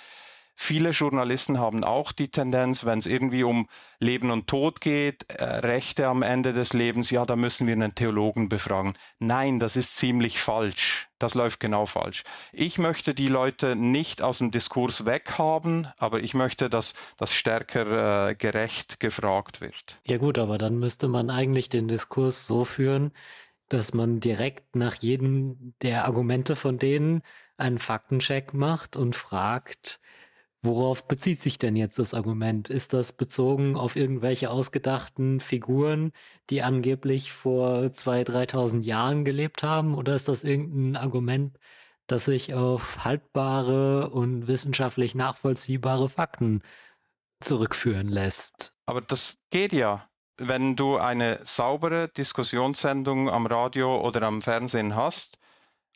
Viele Journalisten haben auch die Tendenz, wenn es irgendwie um Leben und Tod geht, äh, Rechte am Ende des Lebens, ja, da müssen wir einen Theologen befragen. Nein, das ist ziemlich falsch. Das läuft genau falsch. Ich möchte die Leute nicht aus dem Diskurs weghaben, aber ich möchte, dass das stärker äh, gerecht gefragt wird. Ja gut, aber dann müsste man eigentlich den Diskurs so führen, dass man direkt nach jedem der Argumente von denen einen Faktencheck macht und fragt, Worauf bezieht sich denn jetzt das Argument? Ist das bezogen auf irgendwelche ausgedachten Figuren, die angeblich vor 2.000, 3.000 Jahren gelebt haben? Oder ist das irgendein Argument, das sich auf haltbare und wissenschaftlich nachvollziehbare Fakten zurückführen lässt? Aber das geht ja. Wenn du eine saubere Diskussionssendung am Radio oder am Fernsehen hast,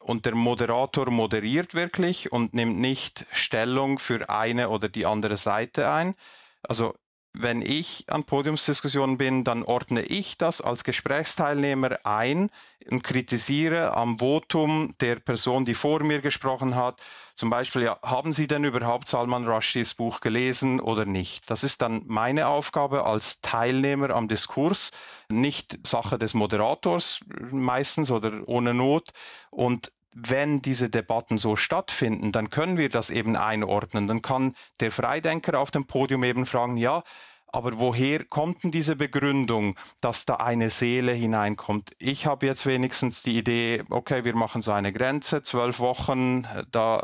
und der Moderator moderiert wirklich und nimmt nicht Stellung für eine oder die andere Seite ein. Also wenn ich an Podiumsdiskussionen bin, dann ordne ich das als Gesprächsteilnehmer ein und kritisiere am Votum der Person, die vor mir gesprochen hat, zum Beispiel, ja, haben Sie denn überhaupt Salman Rushdie's Buch gelesen oder nicht? Das ist dann meine Aufgabe als Teilnehmer am Diskurs, nicht Sache des Moderators meistens oder ohne Not. Und wenn diese Debatten so stattfinden, dann können wir das eben einordnen. Dann kann der Freidenker auf dem Podium eben fragen, ja, aber woher kommt denn diese Begründung, dass da eine Seele hineinkommt? Ich habe jetzt wenigstens die Idee, okay, wir machen so eine Grenze, zwölf Wochen, äh, da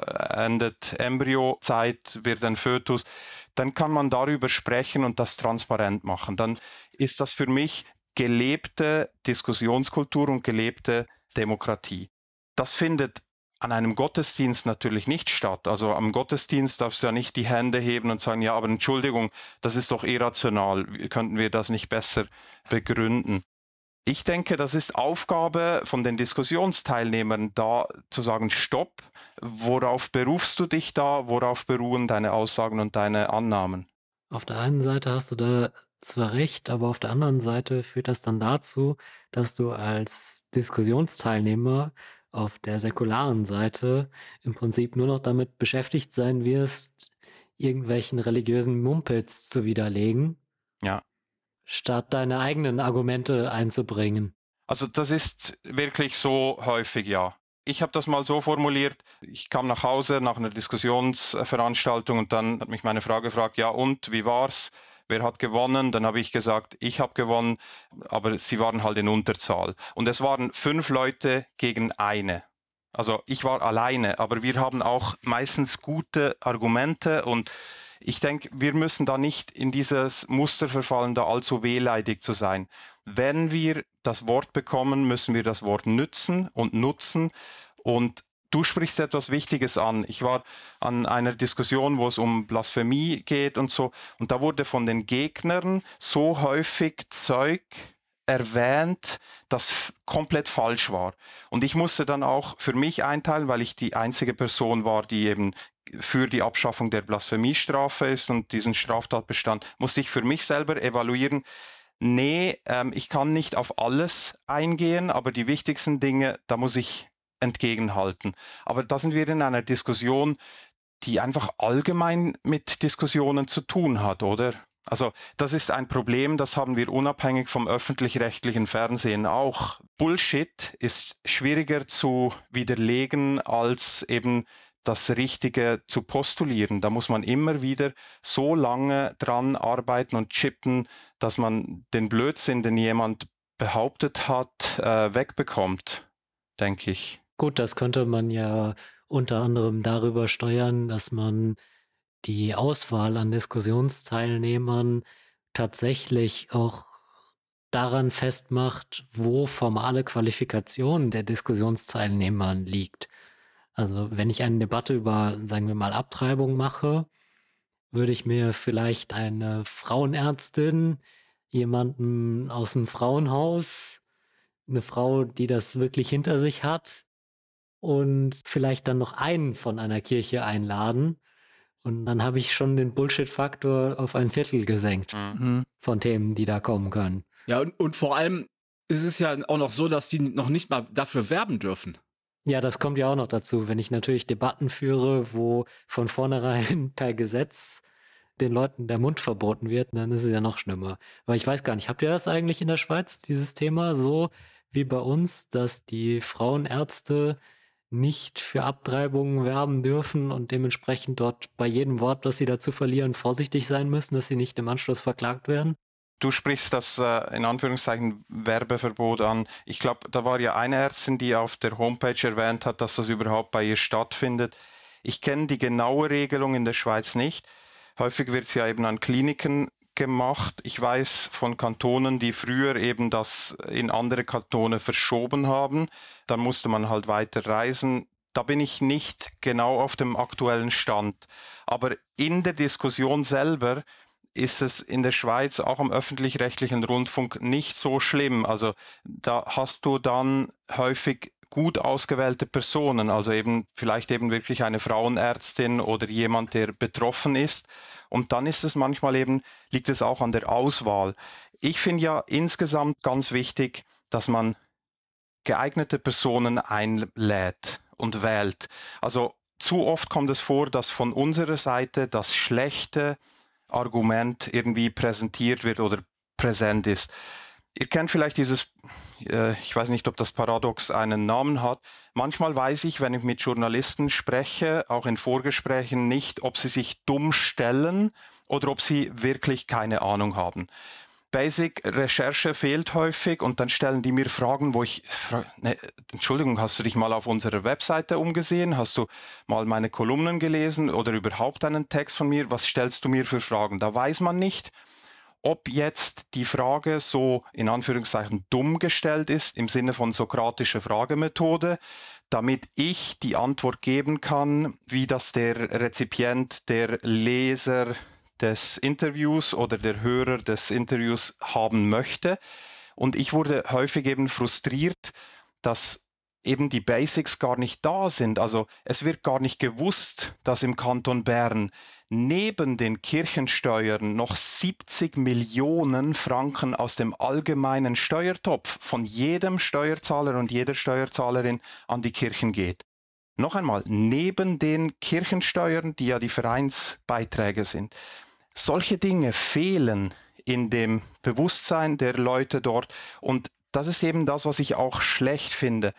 endet Embryozeit, wird ein Fötus. Dann kann man darüber sprechen und das transparent machen. Dann ist das für mich gelebte Diskussionskultur und gelebte Demokratie. Das findet an einem Gottesdienst natürlich nicht statt. Also am Gottesdienst darfst du ja nicht die Hände heben und sagen, ja, aber Entschuldigung, das ist doch irrational. Könnten wir das nicht besser begründen? Ich denke, das ist Aufgabe von den Diskussionsteilnehmern, da zu sagen, stopp, worauf berufst du dich da, worauf beruhen deine Aussagen und deine Annahmen? Auf der einen Seite hast du da zwar recht, aber auf der anderen Seite führt das dann dazu, dass du als Diskussionsteilnehmer auf der säkularen Seite im Prinzip nur noch damit beschäftigt sein wirst, irgendwelchen religiösen Mumpels zu widerlegen. Ja. Statt deine eigenen Argumente einzubringen. Also das ist wirklich so häufig, ja. Ich habe das mal so formuliert, ich kam nach Hause nach einer Diskussionsveranstaltung und dann hat mich meine Frau gefragt, ja und, wie war's? wer hat gewonnen? Dann habe ich gesagt, ich habe gewonnen, aber sie waren halt in Unterzahl. Und es waren fünf Leute gegen eine. Also ich war alleine, aber wir haben auch meistens gute Argumente und ich denke, wir müssen da nicht in dieses Muster verfallen, da allzu wehleidig zu sein. Wenn wir das Wort bekommen, müssen wir das Wort nützen und nutzen. Und Du sprichst etwas Wichtiges an. Ich war an einer Diskussion, wo es um Blasphemie geht und so. Und da wurde von den Gegnern so häufig Zeug erwähnt, das komplett falsch war. Und ich musste dann auch für mich einteilen, weil ich die einzige Person war, die eben für die Abschaffung der Blasphemiestrafe ist und diesen Straftatbestand, musste ich für mich selber evaluieren. Nee, ähm, ich kann nicht auf alles eingehen, aber die wichtigsten Dinge, da muss ich entgegenhalten. Aber da sind wir in einer Diskussion, die einfach allgemein mit Diskussionen zu tun hat, oder? Also das ist ein Problem, das haben wir unabhängig vom öffentlich-rechtlichen Fernsehen auch. Bullshit ist schwieriger zu widerlegen als eben das Richtige zu postulieren. Da muss man immer wieder so lange dran arbeiten und chippen, dass man den Blödsinn, den jemand behauptet hat, äh, wegbekommt, denke ich. Gut, das könnte man ja unter anderem darüber steuern, dass man die Auswahl an Diskussionsteilnehmern tatsächlich auch daran festmacht, wo formale Qualifikation der Diskussionsteilnehmer liegt. Also wenn ich eine Debatte über, sagen wir mal, Abtreibung mache, würde ich mir vielleicht eine Frauenärztin, jemanden aus dem Frauenhaus, eine Frau, die das wirklich hinter sich hat, und vielleicht dann noch einen von einer Kirche einladen. Und dann habe ich schon den Bullshit-Faktor auf ein Viertel gesenkt mhm. mhm. von Themen, die da kommen können. Ja, und, und vor allem ist es ja auch noch so, dass die noch nicht mal dafür werben dürfen. Ja, das kommt ja auch noch dazu, wenn ich natürlich Debatten führe, wo von vornherein per Gesetz den Leuten der Mund verboten wird, dann ist es ja noch schlimmer. Weil ich weiß gar nicht, habt ihr das eigentlich in der Schweiz, dieses Thema, so wie bei uns, dass die Frauenärzte nicht für Abtreibungen werben dürfen und dementsprechend dort bei jedem Wort, das sie dazu verlieren, vorsichtig sein müssen, dass sie nicht im Anschluss verklagt werden. Du sprichst das äh, in Anführungszeichen Werbeverbot an. Ich glaube, da war ja eine Ärztin, die auf der Homepage erwähnt hat, dass das überhaupt bei ihr stattfindet. Ich kenne die genaue Regelung in der Schweiz nicht. Häufig wird es ja eben an Kliniken gemacht. Ich weiß von Kantonen, die früher eben das in andere Kantone verschoben haben. Dann musste man halt weiter reisen. Da bin ich nicht genau auf dem aktuellen Stand. Aber in der Diskussion selber ist es in der Schweiz auch im öffentlich-rechtlichen Rundfunk nicht so schlimm. Also da hast du dann häufig gut ausgewählte Personen, also eben vielleicht eben wirklich eine Frauenärztin oder jemand, der betroffen ist und dann ist es manchmal eben, liegt es auch an der Auswahl. Ich finde ja insgesamt ganz wichtig, dass man geeignete Personen einlädt und wählt. Also zu oft kommt es vor, dass von unserer Seite das schlechte Argument irgendwie präsentiert wird oder präsent ist. Ihr kennt vielleicht dieses, äh, ich weiß nicht, ob das Paradox einen Namen hat. Manchmal weiß ich, wenn ich mit Journalisten spreche, auch in Vorgesprächen nicht, ob sie sich dumm stellen oder ob sie wirklich keine Ahnung haben. Basic-Recherche fehlt häufig und dann stellen die mir Fragen, wo ich, ne, Entschuldigung, hast du dich mal auf unserer Webseite umgesehen? Hast du mal meine Kolumnen gelesen oder überhaupt einen Text von mir? Was stellst du mir für Fragen? Da weiß man nicht, ob jetzt die Frage so in Anführungszeichen dumm gestellt ist im Sinne von sokratischer Fragemethode, damit ich die Antwort geben kann, wie das der Rezipient, der Leser des Interviews oder der Hörer des Interviews haben möchte. Und ich wurde häufig eben frustriert, dass eben die Basics gar nicht da sind. Also es wird gar nicht gewusst, dass im Kanton Bern neben den Kirchensteuern noch 70 Millionen Franken aus dem allgemeinen Steuertopf von jedem Steuerzahler und jeder Steuerzahlerin an die Kirchen geht. Noch einmal, neben den Kirchensteuern, die ja die Vereinsbeiträge sind. Solche Dinge fehlen in dem Bewusstsein der Leute dort und das ist eben das, was ich auch schlecht finde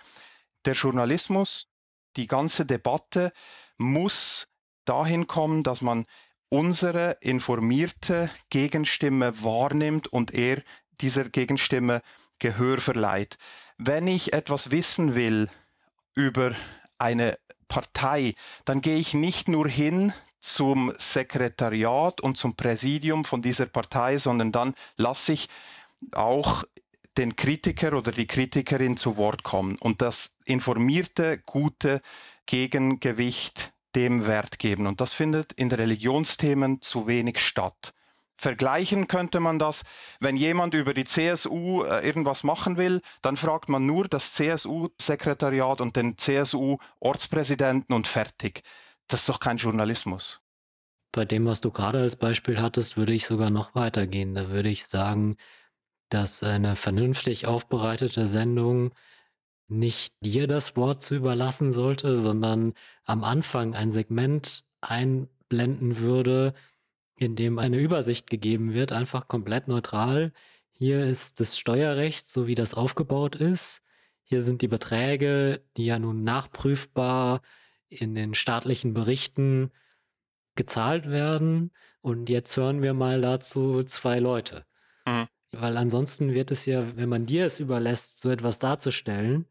der Journalismus, die ganze Debatte muss dahin kommen, dass man unsere informierte Gegenstimme wahrnimmt und er dieser Gegenstimme Gehör verleiht. Wenn ich etwas wissen will über eine Partei, dann gehe ich nicht nur hin zum Sekretariat und zum Präsidium von dieser Partei, sondern dann lasse ich auch den Kritiker oder die Kritikerin zu Wort kommen und das informierte, gute Gegengewicht dem Wert geben. Und das findet in Religionsthemen zu wenig statt. Vergleichen könnte man das, wenn jemand über die CSU äh, irgendwas machen will, dann fragt man nur das CSU-Sekretariat und den CSU-Ortspräsidenten und fertig. Das ist doch kein Journalismus. Bei dem, was du gerade als Beispiel hattest, würde ich sogar noch weitergehen. Da würde ich sagen, dass eine vernünftig aufbereitete Sendung nicht dir das Wort zu überlassen sollte, sondern am Anfang ein Segment einblenden würde, in dem eine Übersicht gegeben wird, einfach komplett neutral. Hier ist das Steuerrecht, so wie das aufgebaut ist. Hier sind die Beträge, die ja nun nachprüfbar in den staatlichen Berichten gezahlt werden. Und jetzt hören wir mal dazu zwei Leute. Mhm. Weil ansonsten wird es ja, wenn man dir es überlässt, so etwas darzustellen,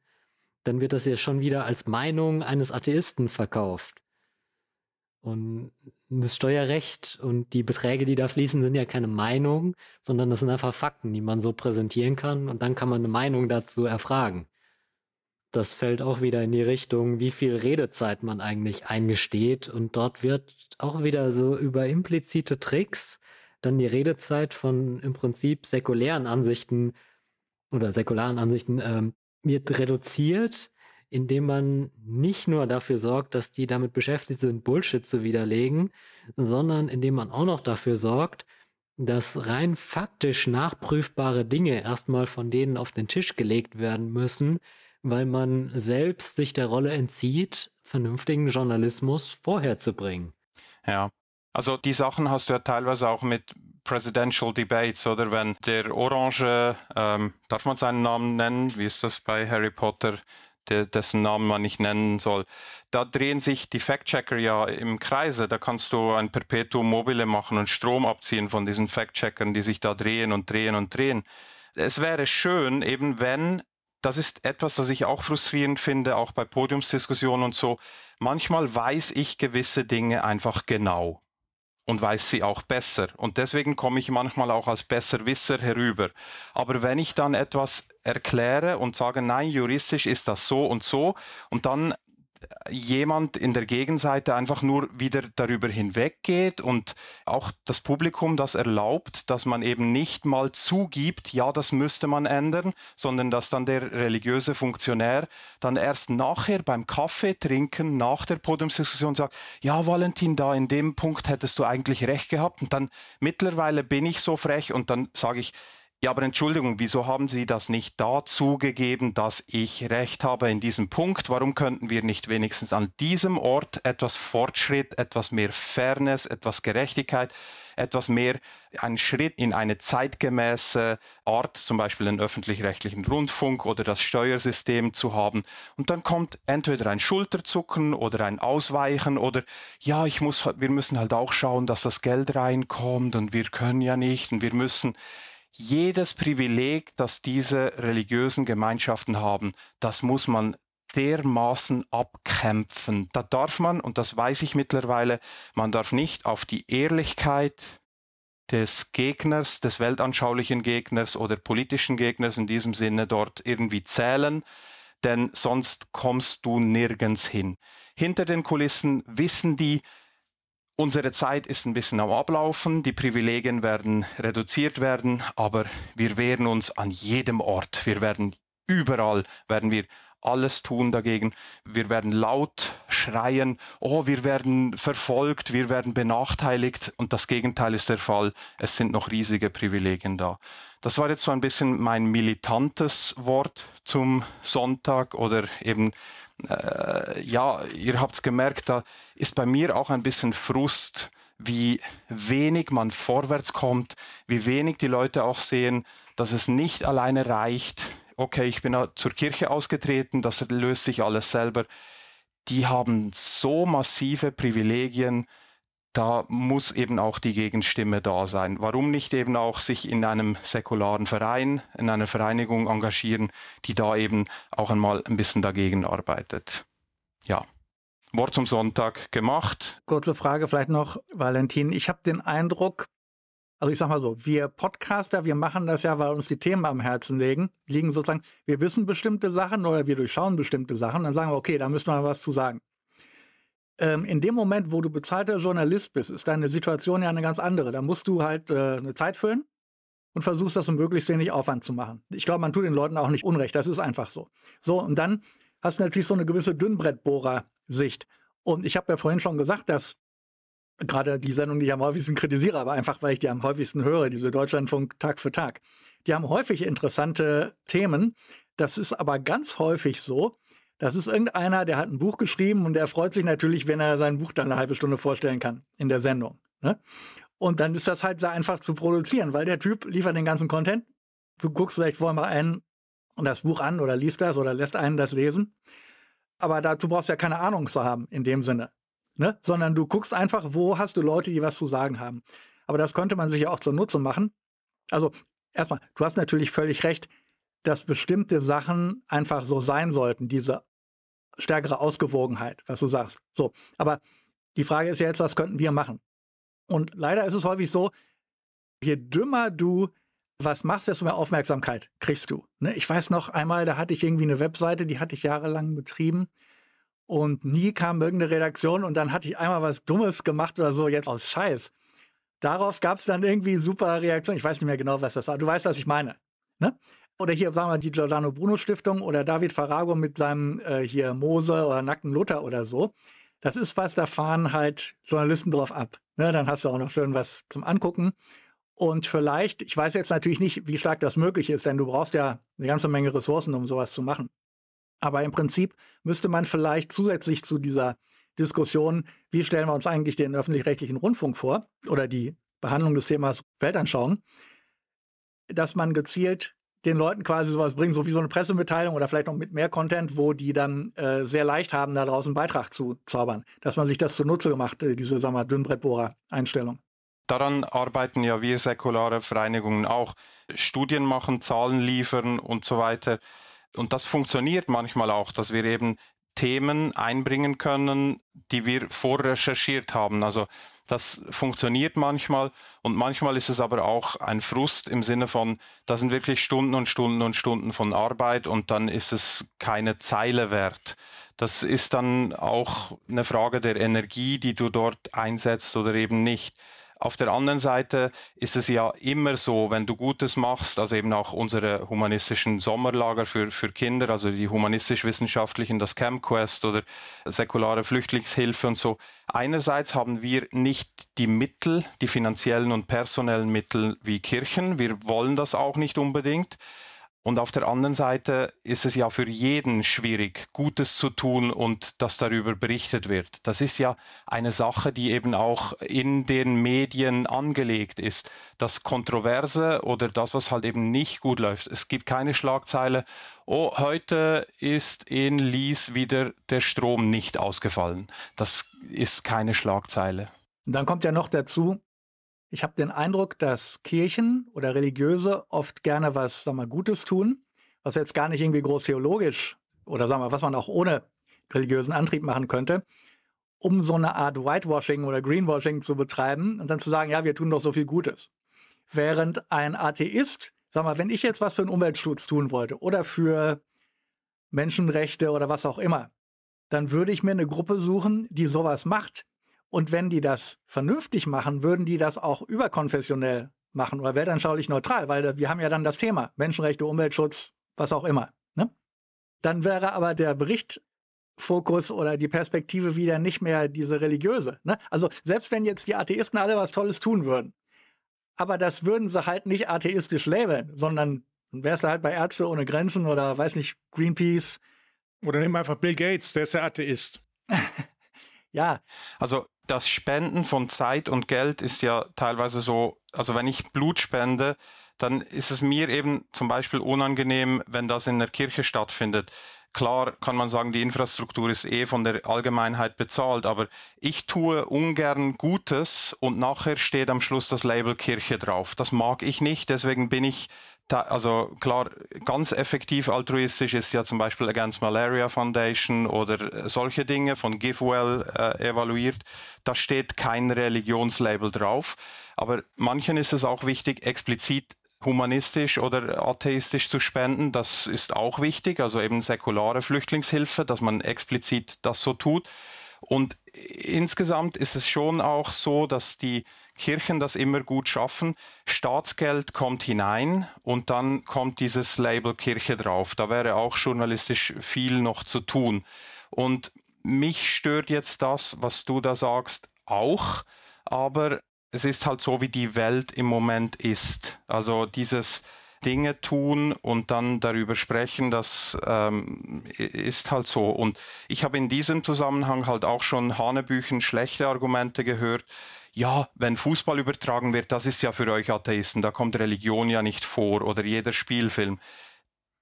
dann wird das ja schon wieder als Meinung eines Atheisten verkauft. Und das Steuerrecht und die Beträge, die da fließen, sind ja keine Meinung, sondern das sind einfach Fakten, die man so präsentieren kann und dann kann man eine Meinung dazu erfragen. Das fällt auch wieder in die Richtung, wie viel Redezeit man eigentlich eingesteht und dort wird auch wieder so über implizite Tricks dann die Redezeit von im Prinzip säkulären Ansichten oder säkularen Ansichten ähm, wird reduziert, indem man nicht nur dafür sorgt, dass die damit beschäftigt sind, Bullshit zu widerlegen, sondern indem man auch noch dafür sorgt, dass rein faktisch nachprüfbare Dinge erstmal von denen auf den Tisch gelegt werden müssen, weil man selbst sich der Rolle entzieht, vernünftigen Journalismus vorherzubringen. Ja, also die Sachen hast du ja teilweise auch mit Presidential Debates oder wenn der Orange, ähm, darf man seinen Namen nennen? Wie ist das bei Harry Potter? De, dessen Namen man nicht nennen soll. Da drehen sich die Fact-Checker ja im Kreise. Da kannst du ein Perpetuum mobile machen und Strom abziehen von diesen Fact-Checkern, die sich da drehen und drehen und drehen. Es wäre schön, eben wenn, das ist etwas, das ich auch frustrierend finde, auch bei Podiumsdiskussionen und so, manchmal weiß ich gewisse Dinge einfach genau und weiß sie auch besser. Und deswegen komme ich manchmal auch als Besserwisser herüber. Aber wenn ich dann etwas erkläre und sage, nein, juristisch ist das so und so, und dann jemand in der Gegenseite einfach nur wieder darüber hinweggeht und auch das Publikum das erlaubt, dass man eben nicht mal zugibt, ja, das müsste man ändern, sondern dass dann der religiöse Funktionär dann erst nachher beim Kaffee trinken nach der Podiumsdiskussion sagt, ja, Valentin, da in dem Punkt hättest du eigentlich recht gehabt und dann mittlerweile bin ich so frech und dann sage ich, ja, aber Entschuldigung, wieso haben Sie das nicht dazu gegeben, dass ich recht habe in diesem Punkt? Warum könnten wir nicht wenigstens an diesem Ort etwas Fortschritt, etwas mehr Fairness, etwas Gerechtigkeit, etwas mehr einen Schritt in eine zeitgemäße Art, zum Beispiel den öffentlich-rechtlichen Rundfunk oder das Steuersystem zu haben? Und dann kommt entweder ein Schulterzucken oder ein Ausweichen oder ja, ich muss, wir müssen halt auch schauen, dass das Geld reinkommt und wir können ja nicht und wir müssen jedes Privileg, das diese religiösen Gemeinschaften haben, das muss man dermaßen abkämpfen. Da darf man, und das weiß ich mittlerweile, man darf nicht auf die Ehrlichkeit des Gegners, des weltanschaulichen Gegners oder politischen Gegners in diesem Sinne dort irgendwie zählen, denn sonst kommst du nirgends hin. Hinter den Kulissen wissen die, Unsere Zeit ist ein bisschen am Ablaufen, die Privilegien werden reduziert werden, aber wir wehren uns an jedem Ort. Wir werden überall, werden wir alles tun dagegen. Wir werden laut schreien, oh, wir werden verfolgt, wir werden benachteiligt und das Gegenteil ist der Fall. Es sind noch riesige Privilegien da. Das war jetzt so ein bisschen mein militantes Wort zum Sonntag oder eben, äh, ja, ihr habt's gemerkt, da, ist bei mir auch ein bisschen Frust, wie wenig man vorwärts kommt, wie wenig die Leute auch sehen, dass es nicht alleine reicht. Okay, ich bin zur Kirche ausgetreten, das löst sich alles selber. Die haben so massive Privilegien, da muss eben auch die Gegenstimme da sein. Warum nicht eben auch sich in einem säkularen Verein, in einer Vereinigung engagieren, die da eben auch einmal ein bisschen dagegen arbeitet? Ja. Wort zum Sonntag gemacht. Kurze Frage vielleicht noch, Valentin. Ich habe den Eindruck, also ich sag mal so, wir Podcaster, wir machen das ja, weil uns die Themen am Herzen liegen, liegen sozusagen, wir wissen bestimmte Sachen oder wir durchschauen bestimmte Sachen, dann sagen wir, okay, da müssen wir was zu sagen. Ähm, in dem Moment, wo du bezahlter Journalist bist, ist deine Situation ja eine ganz andere. Da musst du halt äh, eine Zeit füllen und versuchst das um möglichst wenig Aufwand zu machen. Ich glaube, man tut den Leuten auch nicht Unrecht, das ist einfach so. So, und dann hast du natürlich so eine gewisse Dünnbrettbohrer Sicht. Und ich habe ja vorhin schon gesagt, dass gerade die Sendung, die ich am häufigsten kritisiere, aber einfach, weil ich die am häufigsten höre, diese Deutschlandfunk Tag für Tag, die haben häufig interessante Themen. Das ist aber ganz häufig so, das ist irgendeiner, der hat ein Buch geschrieben und der freut sich natürlich, wenn er sein Buch dann eine halbe Stunde vorstellen kann in der Sendung. Ne? Und dann ist das halt sehr einfach zu produzieren, weil der Typ liefert den ganzen Content. Du guckst vielleicht vorher mal einen das Buch an oder liest das oder lässt einen das lesen. Aber dazu brauchst du ja keine Ahnung zu haben in dem Sinne. Ne? Sondern du guckst einfach, wo hast du Leute, die was zu sagen haben. Aber das könnte man sich ja auch zur Nutze machen. Also erstmal, du hast natürlich völlig recht, dass bestimmte Sachen einfach so sein sollten, diese stärkere Ausgewogenheit, was du sagst. So, aber die Frage ist ja jetzt, was könnten wir machen? Und leider ist es häufig so, je dümmer du was machst, du, desto mehr Aufmerksamkeit kriegst du. Ne? Ich weiß noch einmal, da hatte ich irgendwie eine Webseite, die hatte ich jahrelang betrieben und nie kam irgendeine Redaktion und dann hatte ich einmal was Dummes gemacht oder so, jetzt aus Scheiß. Daraus gab es dann irgendwie super Reaktionen. Ich weiß nicht mehr genau, was das war. Du weißt, was ich meine. Ne? Oder hier, sagen wir, die Giordano Bruno Stiftung oder David Farago mit seinem äh, hier Mose oder Nackten Luther oder so. Das ist was, da fahren halt Journalisten drauf ab. Ne? Dann hast du auch noch schön was zum Angucken. Und vielleicht, ich weiß jetzt natürlich nicht, wie stark das möglich ist, denn du brauchst ja eine ganze Menge Ressourcen, um sowas zu machen. Aber im Prinzip müsste man vielleicht zusätzlich zu dieser Diskussion, wie stellen wir uns eigentlich den öffentlich-rechtlichen Rundfunk vor oder die Behandlung des Themas Weltanschauung, dass man gezielt den Leuten quasi sowas bringt, so wie so eine Pressemitteilung oder vielleicht noch mit mehr Content, wo die dann äh, sehr leicht haben, da draußen einen Beitrag zu zaubern. Dass man sich das zunutze gemacht, äh, diese, sagen wir, Dünnbrettbohrer-Einstellung. Daran arbeiten ja wir säkulare Vereinigungen auch. Studien machen, Zahlen liefern und so weiter. Und das funktioniert manchmal auch, dass wir eben Themen einbringen können, die wir vorrecherchiert haben. Also das funktioniert manchmal und manchmal ist es aber auch ein Frust im Sinne von, da sind wirklich Stunden und Stunden und Stunden von Arbeit und dann ist es keine Zeile wert. Das ist dann auch eine Frage der Energie, die du dort einsetzt oder eben nicht. Auf der anderen Seite ist es ja immer so, wenn du Gutes machst, also eben auch unsere humanistischen Sommerlager für, für Kinder, also die humanistisch-wissenschaftlichen, das Camp Quest oder säkulare Flüchtlingshilfe und so. Einerseits haben wir nicht die Mittel, die finanziellen und personellen Mittel wie Kirchen. Wir wollen das auch nicht unbedingt. Und auf der anderen Seite ist es ja für jeden schwierig, Gutes zu tun und dass darüber berichtet wird. Das ist ja eine Sache, die eben auch in den Medien angelegt ist. Das Kontroverse oder das, was halt eben nicht gut läuft. Es gibt keine Schlagzeile, oh, heute ist in Lies wieder der Strom nicht ausgefallen. Das ist keine Schlagzeile. Und dann kommt ja noch dazu, ich habe den Eindruck, dass Kirchen oder Religiöse oft gerne was, sag mal, Gutes tun, was jetzt gar nicht irgendwie groß theologisch oder sag mal, was man auch ohne religiösen Antrieb machen könnte, um so eine Art Whitewashing oder Greenwashing zu betreiben und dann zu sagen, ja, wir tun doch so viel Gutes. Während ein Atheist, sag mal, wenn ich jetzt was für einen Umweltschutz tun wollte oder für Menschenrechte oder was auch immer, dann würde ich mir eine Gruppe suchen, die sowas macht, und wenn die das vernünftig machen, würden die das auch überkonfessionell machen oder weltanschaulich neutral, weil wir haben ja dann das Thema Menschenrechte, Umweltschutz, was auch immer. Ne? Dann wäre aber der Berichtfokus oder die Perspektive wieder nicht mehr diese religiöse. Ne? Also selbst wenn jetzt die Atheisten alle was Tolles tun würden, aber das würden sie halt nicht atheistisch labeln, sondern wärst du halt bei Ärzte ohne Grenzen oder weiß nicht, Greenpeace. Oder nimm einfach Bill Gates, der ist der Atheist. ja. Also das Spenden von Zeit und Geld ist ja teilweise so, also wenn ich Blut spende, dann ist es mir eben zum Beispiel unangenehm, wenn das in der Kirche stattfindet. Klar kann man sagen, die Infrastruktur ist eh von der Allgemeinheit bezahlt, aber ich tue ungern Gutes und nachher steht am Schluss das Label Kirche drauf. Das mag ich nicht, deswegen bin ich also klar, ganz effektiv altruistisch ist ja zum Beispiel Against Malaria Foundation oder äh, solche Dinge von GiveWell äh, evaluiert. Da steht kein Religionslabel drauf. Aber manchen ist es auch wichtig, explizit humanistisch oder atheistisch zu spenden. Das ist auch wichtig. Also eben säkulare Flüchtlingshilfe, dass man explizit das so tut. Und insgesamt ist es schon auch so, dass die Kirchen das immer gut schaffen. Staatsgeld kommt hinein und dann kommt dieses Label Kirche drauf. Da wäre auch journalistisch viel noch zu tun. Und mich stört jetzt das, was du da sagst, auch. Aber es ist halt so, wie die Welt im Moment ist. Also dieses Dinge tun und dann darüber sprechen, das ähm, ist halt so. Und ich habe in diesem Zusammenhang halt auch schon Hanebüchen schlechte Argumente gehört ja, wenn Fußball übertragen wird, das ist ja für euch Atheisten, da kommt Religion ja nicht vor oder jeder Spielfilm.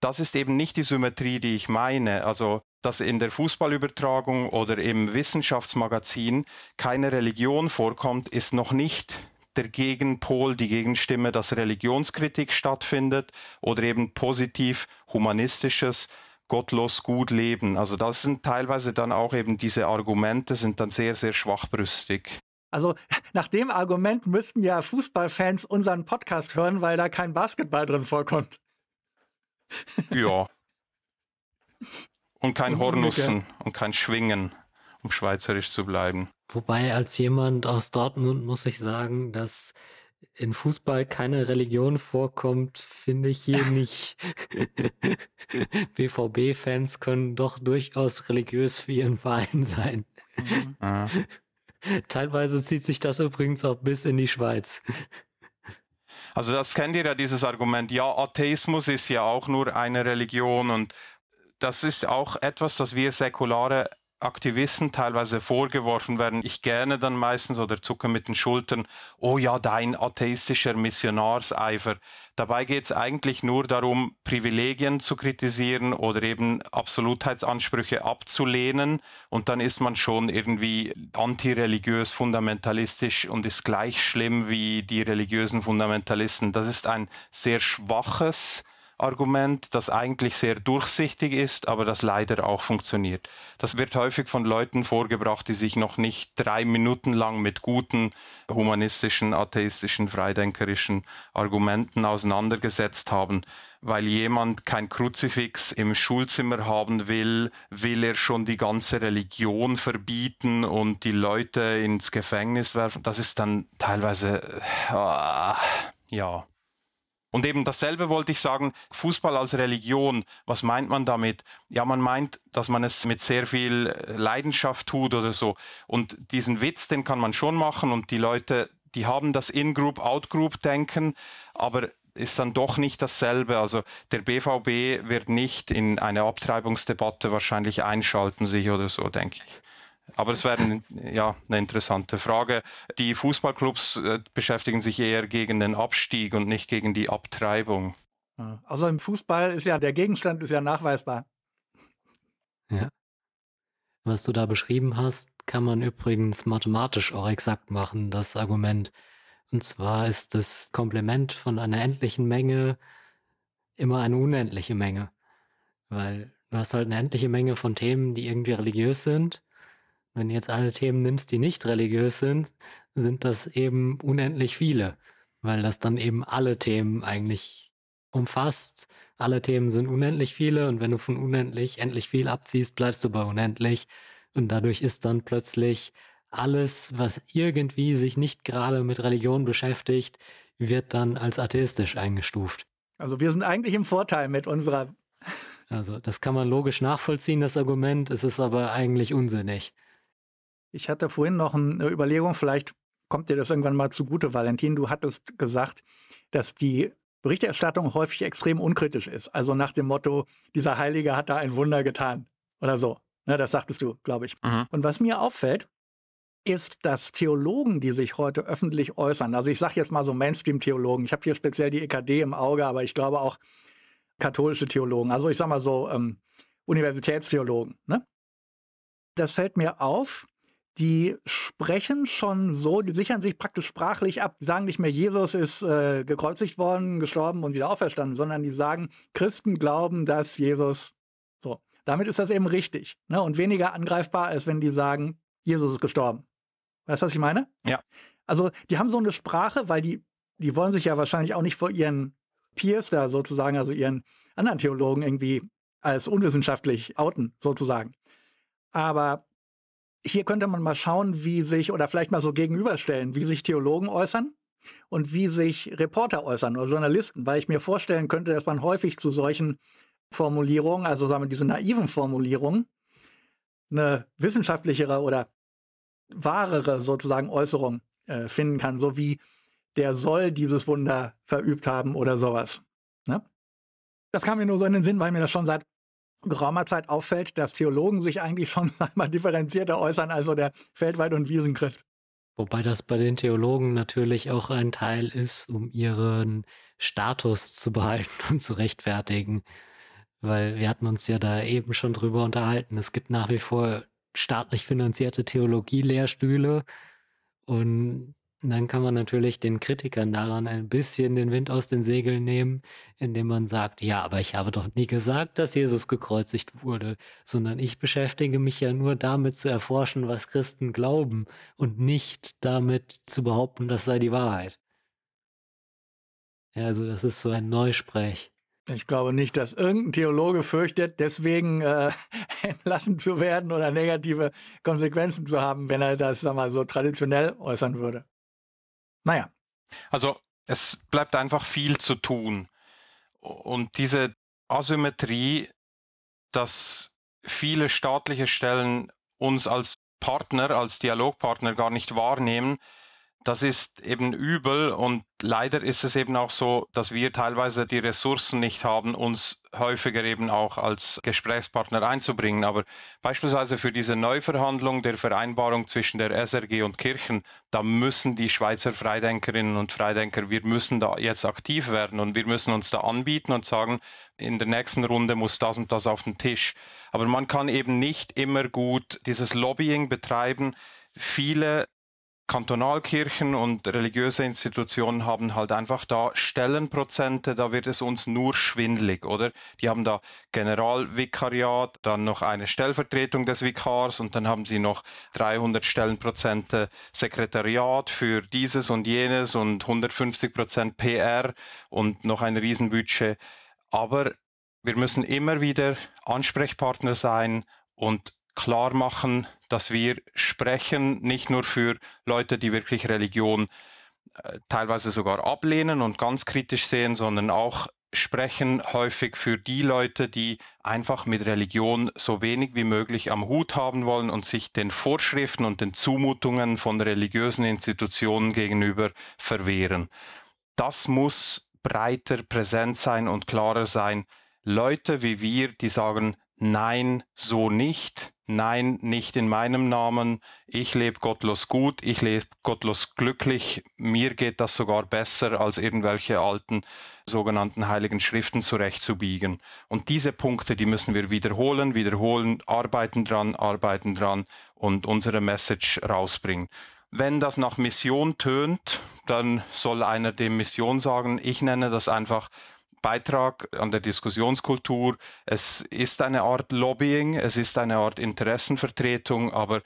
Das ist eben nicht die Symmetrie, die ich meine. Also, dass in der Fußballübertragung oder im Wissenschaftsmagazin keine Religion vorkommt, ist noch nicht der Gegenpol, die Gegenstimme, dass Religionskritik stattfindet oder eben positiv humanistisches, gottlos gut leben. Also das sind teilweise dann auch eben diese Argumente sind dann sehr, sehr schwachbrüstig. Also nach dem Argument müssten ja Fußballfans unseren Podcast hören, weil da kein Basketball drin vorkommt. Ja. Und kein Hornussen und kein Schwingen, um schweizerisch zu bleiben. Wobei als jemand aus Dortmund muss ich sagen, dass in Fußball keine Religion vorkommt, finde ich hier nicht. BVB-Fans können doch durchaus religiös wie ihren Verein sein. Mhm. Teilweise zieht sich das übrigens auch bis in die Schweiz. Also das kennt ihr ja, dieses Argument, ja, Atheismus ist ja auch nur eine Religion und das ist auch etwas, das wir Säkulare Aktivisten teilweise vorgeworfen werden. Ich gerne dann meistens oder zucke mit den Schultern, oh ja, dein atheistischer Missionarseifer. Dabei geht es eigentlich nur darum, Privilegien zu kritisieren oder eben Absolutheitsansprüche abzulehnen. Und dann ist man schon irgendwie antireligiös, fundamentalistisch und ist gleich schlimm wie die religiösen Fundamentalisten. Das ist ein sehr schwaches Argument, das eigentlich sehr durchsichtig ist, aber das leider auch funktioniert. Das wird häufig von Leuten vorgebracht, die sich noch nicht drei Minuten lang mit guten humanistischen, atheistischen, freidenkerischen Argumenten auseinandergesetzt haben. Weil jemand kein Kruzifix im Schulzimmer haben will, will er schon die ganze Religion verbieten und die Leute ins Gefängnis werfen. Das ist dann teilweise, äh, ah, ja und eben dasselbe wollte ich sagen, Fußball als Religion, was meint man damit? Ja, man meint, dass man es mit sehr viel äh, Leidenschaft tut oder so. Und diesen Witz, den kann man schon machen und die Leute, die haben das In-Group, Out-Group-Denken, aber ist dann doch nicht dasselbe. Also der BVB wird nicht in eine Abtreibungsdebatte wahrscheinlich einschalten sich oder so, denke ich. Aber es wäre ja, eine interessante Frage. Die Fußballclubs äh, beschäftigen sich eher gegen den Abstieg und nicht gegen die Abtreibung. Also im Fußball ist ja der Gegenstand ist ja nachweisbar. Ja. Was du da beschrieben hast, kann man übrigens mathematisch auch exakt machen, das Argument. Und zwar ist das Komplement von einer endlichen Menge immer eine unendliche Menge. Weil du hast halt eine endliche Menge von Themen, die irgendwie religiös sind wenn du jetzt alle Themen nimmst, die nicht religiös sind, sind das eben unendlich viele, weil das dann eben alle Themen eigentlich umfasst. Alle Themen sind unendlich viele und wenn du von unendlich endlich viel abziehst, bleibst du bei unendlich. Und dadurch ist dann plötzlich alles, was irgendwie sich nicht gerade mit Religion beschäftigt, wird dann als atheistisch eingestuft. Also wir sind eigentlich im Vorteil mit unserer. Also das kann man logisch nachvollziehen, das Argument. Es ist aber eigentlich unsinnig. Ich hatte vorhin noch eine äh, Überlegung, vielleicht kommt dir das irgendwann mal zugute, Valentin. Du hattest gesagt, dass die Berichterstattung häufig extrem unkritisch ist. Also nach dem Motto, dieser Heilige hat da ein Wunder getan oder so. Ne? das sagtest du, glaube ich. Mhm. Und was mir auffällt, ist, dass Theologen, die sich heute öffentlich äußern, also ich sage jetzt mal so Mainstream-Theologen, ich habe hier speziell die EKD im Auge, aber ich glaube auch katholische Theologen, also ich sage mal so ähm, Universitätstheologen, ne? das fällt mir auf, die sprechen schon so, die sichern sich praktisch sprachlich ab. Die sagen nicht mehr, Jesus ist äh, gekreuzigt worden, gestorben und wieder auferstanden, sondern die sagen, Christen glauben, dass Jesus so. Damit ist das eben richtig ne? und weniger angreifbar, als wenn die sagen, Jesus ist gestorben. Weißt du, was ich meine? Ja. Also die haben so eine Sprache, weil die, die wollen sich ja wahrscheinlich auch nicht vor ihren Peers da sozusagen, also ihren anderen Theologen irgendwie als unwissenschaftlich outen, sozusagen. Aber hier könnte man mal schauen, wie sich, oder vielleicht mal so gegenüberstellen, wie sich Theologen äußern und wie sich Reporter äußern oder Journalisten, weil ich mir vorstellen könnte, dass man häufig zu solchen Formulierungen, also sagen wir diese naiven Formulierungen, eine wissenschaftlichere oder wahrere sozusagen Äußerung äh, finden kann, so wie der soll dieses Wunder verübt haben oder sowas. Ne? Das kam mir nur so in den Sinn, weil mir das schon seit geraumer Zeit auffällt, dass Theologen sich eigentlich schon einmal differenzierter äußern, also der Feldwald- und Wiesenchrist. Wobei das bei den Theologen natürlich auch ein Teil ist, um ihren Status zu behalten und zu rechtfertigen. Weil wir hatten uns ja da eben schon drüber unterhalten. Es gibt nach wie vor staatlich finanzierte Theologielehrstühle und und dann kann man natürlich den Kritikern daran ein bisschen den Wind aus den Segeln nehmen, indem man sagt, ja, aber ich habe doch nie gesagt, dass Jesus gekreuzigt wurde, sondern ich beschäftige mich ja nur damit zu erforschen, was Christen glauben und nicht damit zu behaupten, das sei die Wahrheit. Ja, also das ist so ein Neusprech. Ich glaube nicht, dass irgendein Theologe fürchtet, deswegen äh, entlassen zu werden oder negative Konsequenzen zu haben, wenn er das sag mal, so traditionell äußern würde. Naja. Also es bleibt einfach viel zu tun. Und diese Asymmetrie, dass viele staatliche Stellen uns als Partner, als Dialogpartner gar nicht wahrnehmen, das ist eben übel und leider ist es eben auch so, dass wir teilweise die Ressourcen nicht haben, uns häufiger eben auch als Gesprächspartner einzubringen. Aber beispielsweise für diese Neuverhandlung der Vereinbarung zwischen der SRG und Kirchen, da müssen die Schweizer Freidenkerinnen und Freidenker, wir müssen da jetzt aktiv werden und wir müssen uns da anbieten und sagen, in der nächsten Runde muss das und das auf den Tisch. Aber man kann eben nicht immer gut dieses Lobbying betreiben. Viele Kantonalkirchen und religiöse Institutionen haben halt einfach da Stellenprozente, da wird es uns nur schwindlig, oder? Die haben da Generalvikariat, dann noch eine Stellvertretung des Vikars und dann haben sie noch 300 Stellenprozente Sekretariat für dieses und jenes und 150 Prozent PR und noch ein Riesenbudget. Aber wir müssen immer wieder Ansprechpartner sein und klar machen, dass wir sprechen, nicht nur für Leute, die wirklich Religion äh, teilweise sogar ablehnen und ganz kritisch sehen, sondern auch sprechen häufig für die Leute, die einfach mit Religion so wenig wie möglich am Hut haben wollen und sich den Vorschriften und den Zumutungen von religiösen Institutionen gegenüber verwehren. Das muss breiter präsent sein und klarer sein. Leute wie wir, die sagen, nein, so nicht, nein, nicht in meinem Namen, ich lebe gottlos gut, ich lebe gottlos glücklich, mir geht das sogar besser, als irgendwelche alten sogenannten heiligen Schriften zurechtzubiegen. Und diese Punkte, die müssen wir wiederholen, wiederholen, arbeiten dran, arbeiten dran und unsere Message rausbringen. Wenn das nach Mission tönt, dann soll einer dem Mission sagen, ich nenne das einfach Beitrag an der Diskussionskultur. Es ist eine Art Lobbying, es ist eine Art Interessenvertretung, aber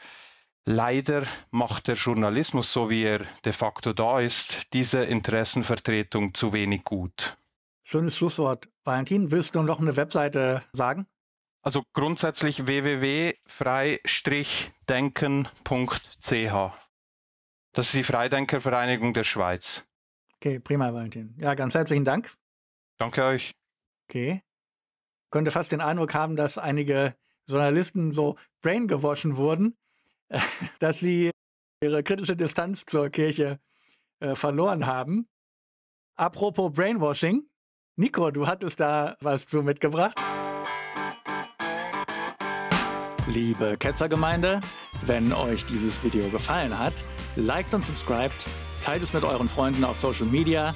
leider macht der Journalismus, so wie er de facto da ist, diese Interessenvertretung zu wenig gut. Schönes Schlusswort. Valentin, willst du noch eine Webseite sagen? Also grundsätzlich www.frei-denken.ch. Das ist die Freidenkervereinigung der Schweiz. Okay, prima, Valentin. Ja, ganz herzlichen Dank. Danke euch. Okay. Könnte fast den Eindruck haben, dass einige Journalisten so brain wurden, dass sie ihre kritische Distanz zur Kirche äh, verloren haben. Apropos Brainwashing, Nico, du hattest da was zu mitgebracht. Liebe Ketzergemeinde, wenn euch dieses Video gefallen hat, liked und subscribed, teilt es mit euren Freunden auf Social Media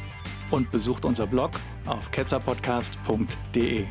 und besucht unser Blog auf ketzerpodcast.de.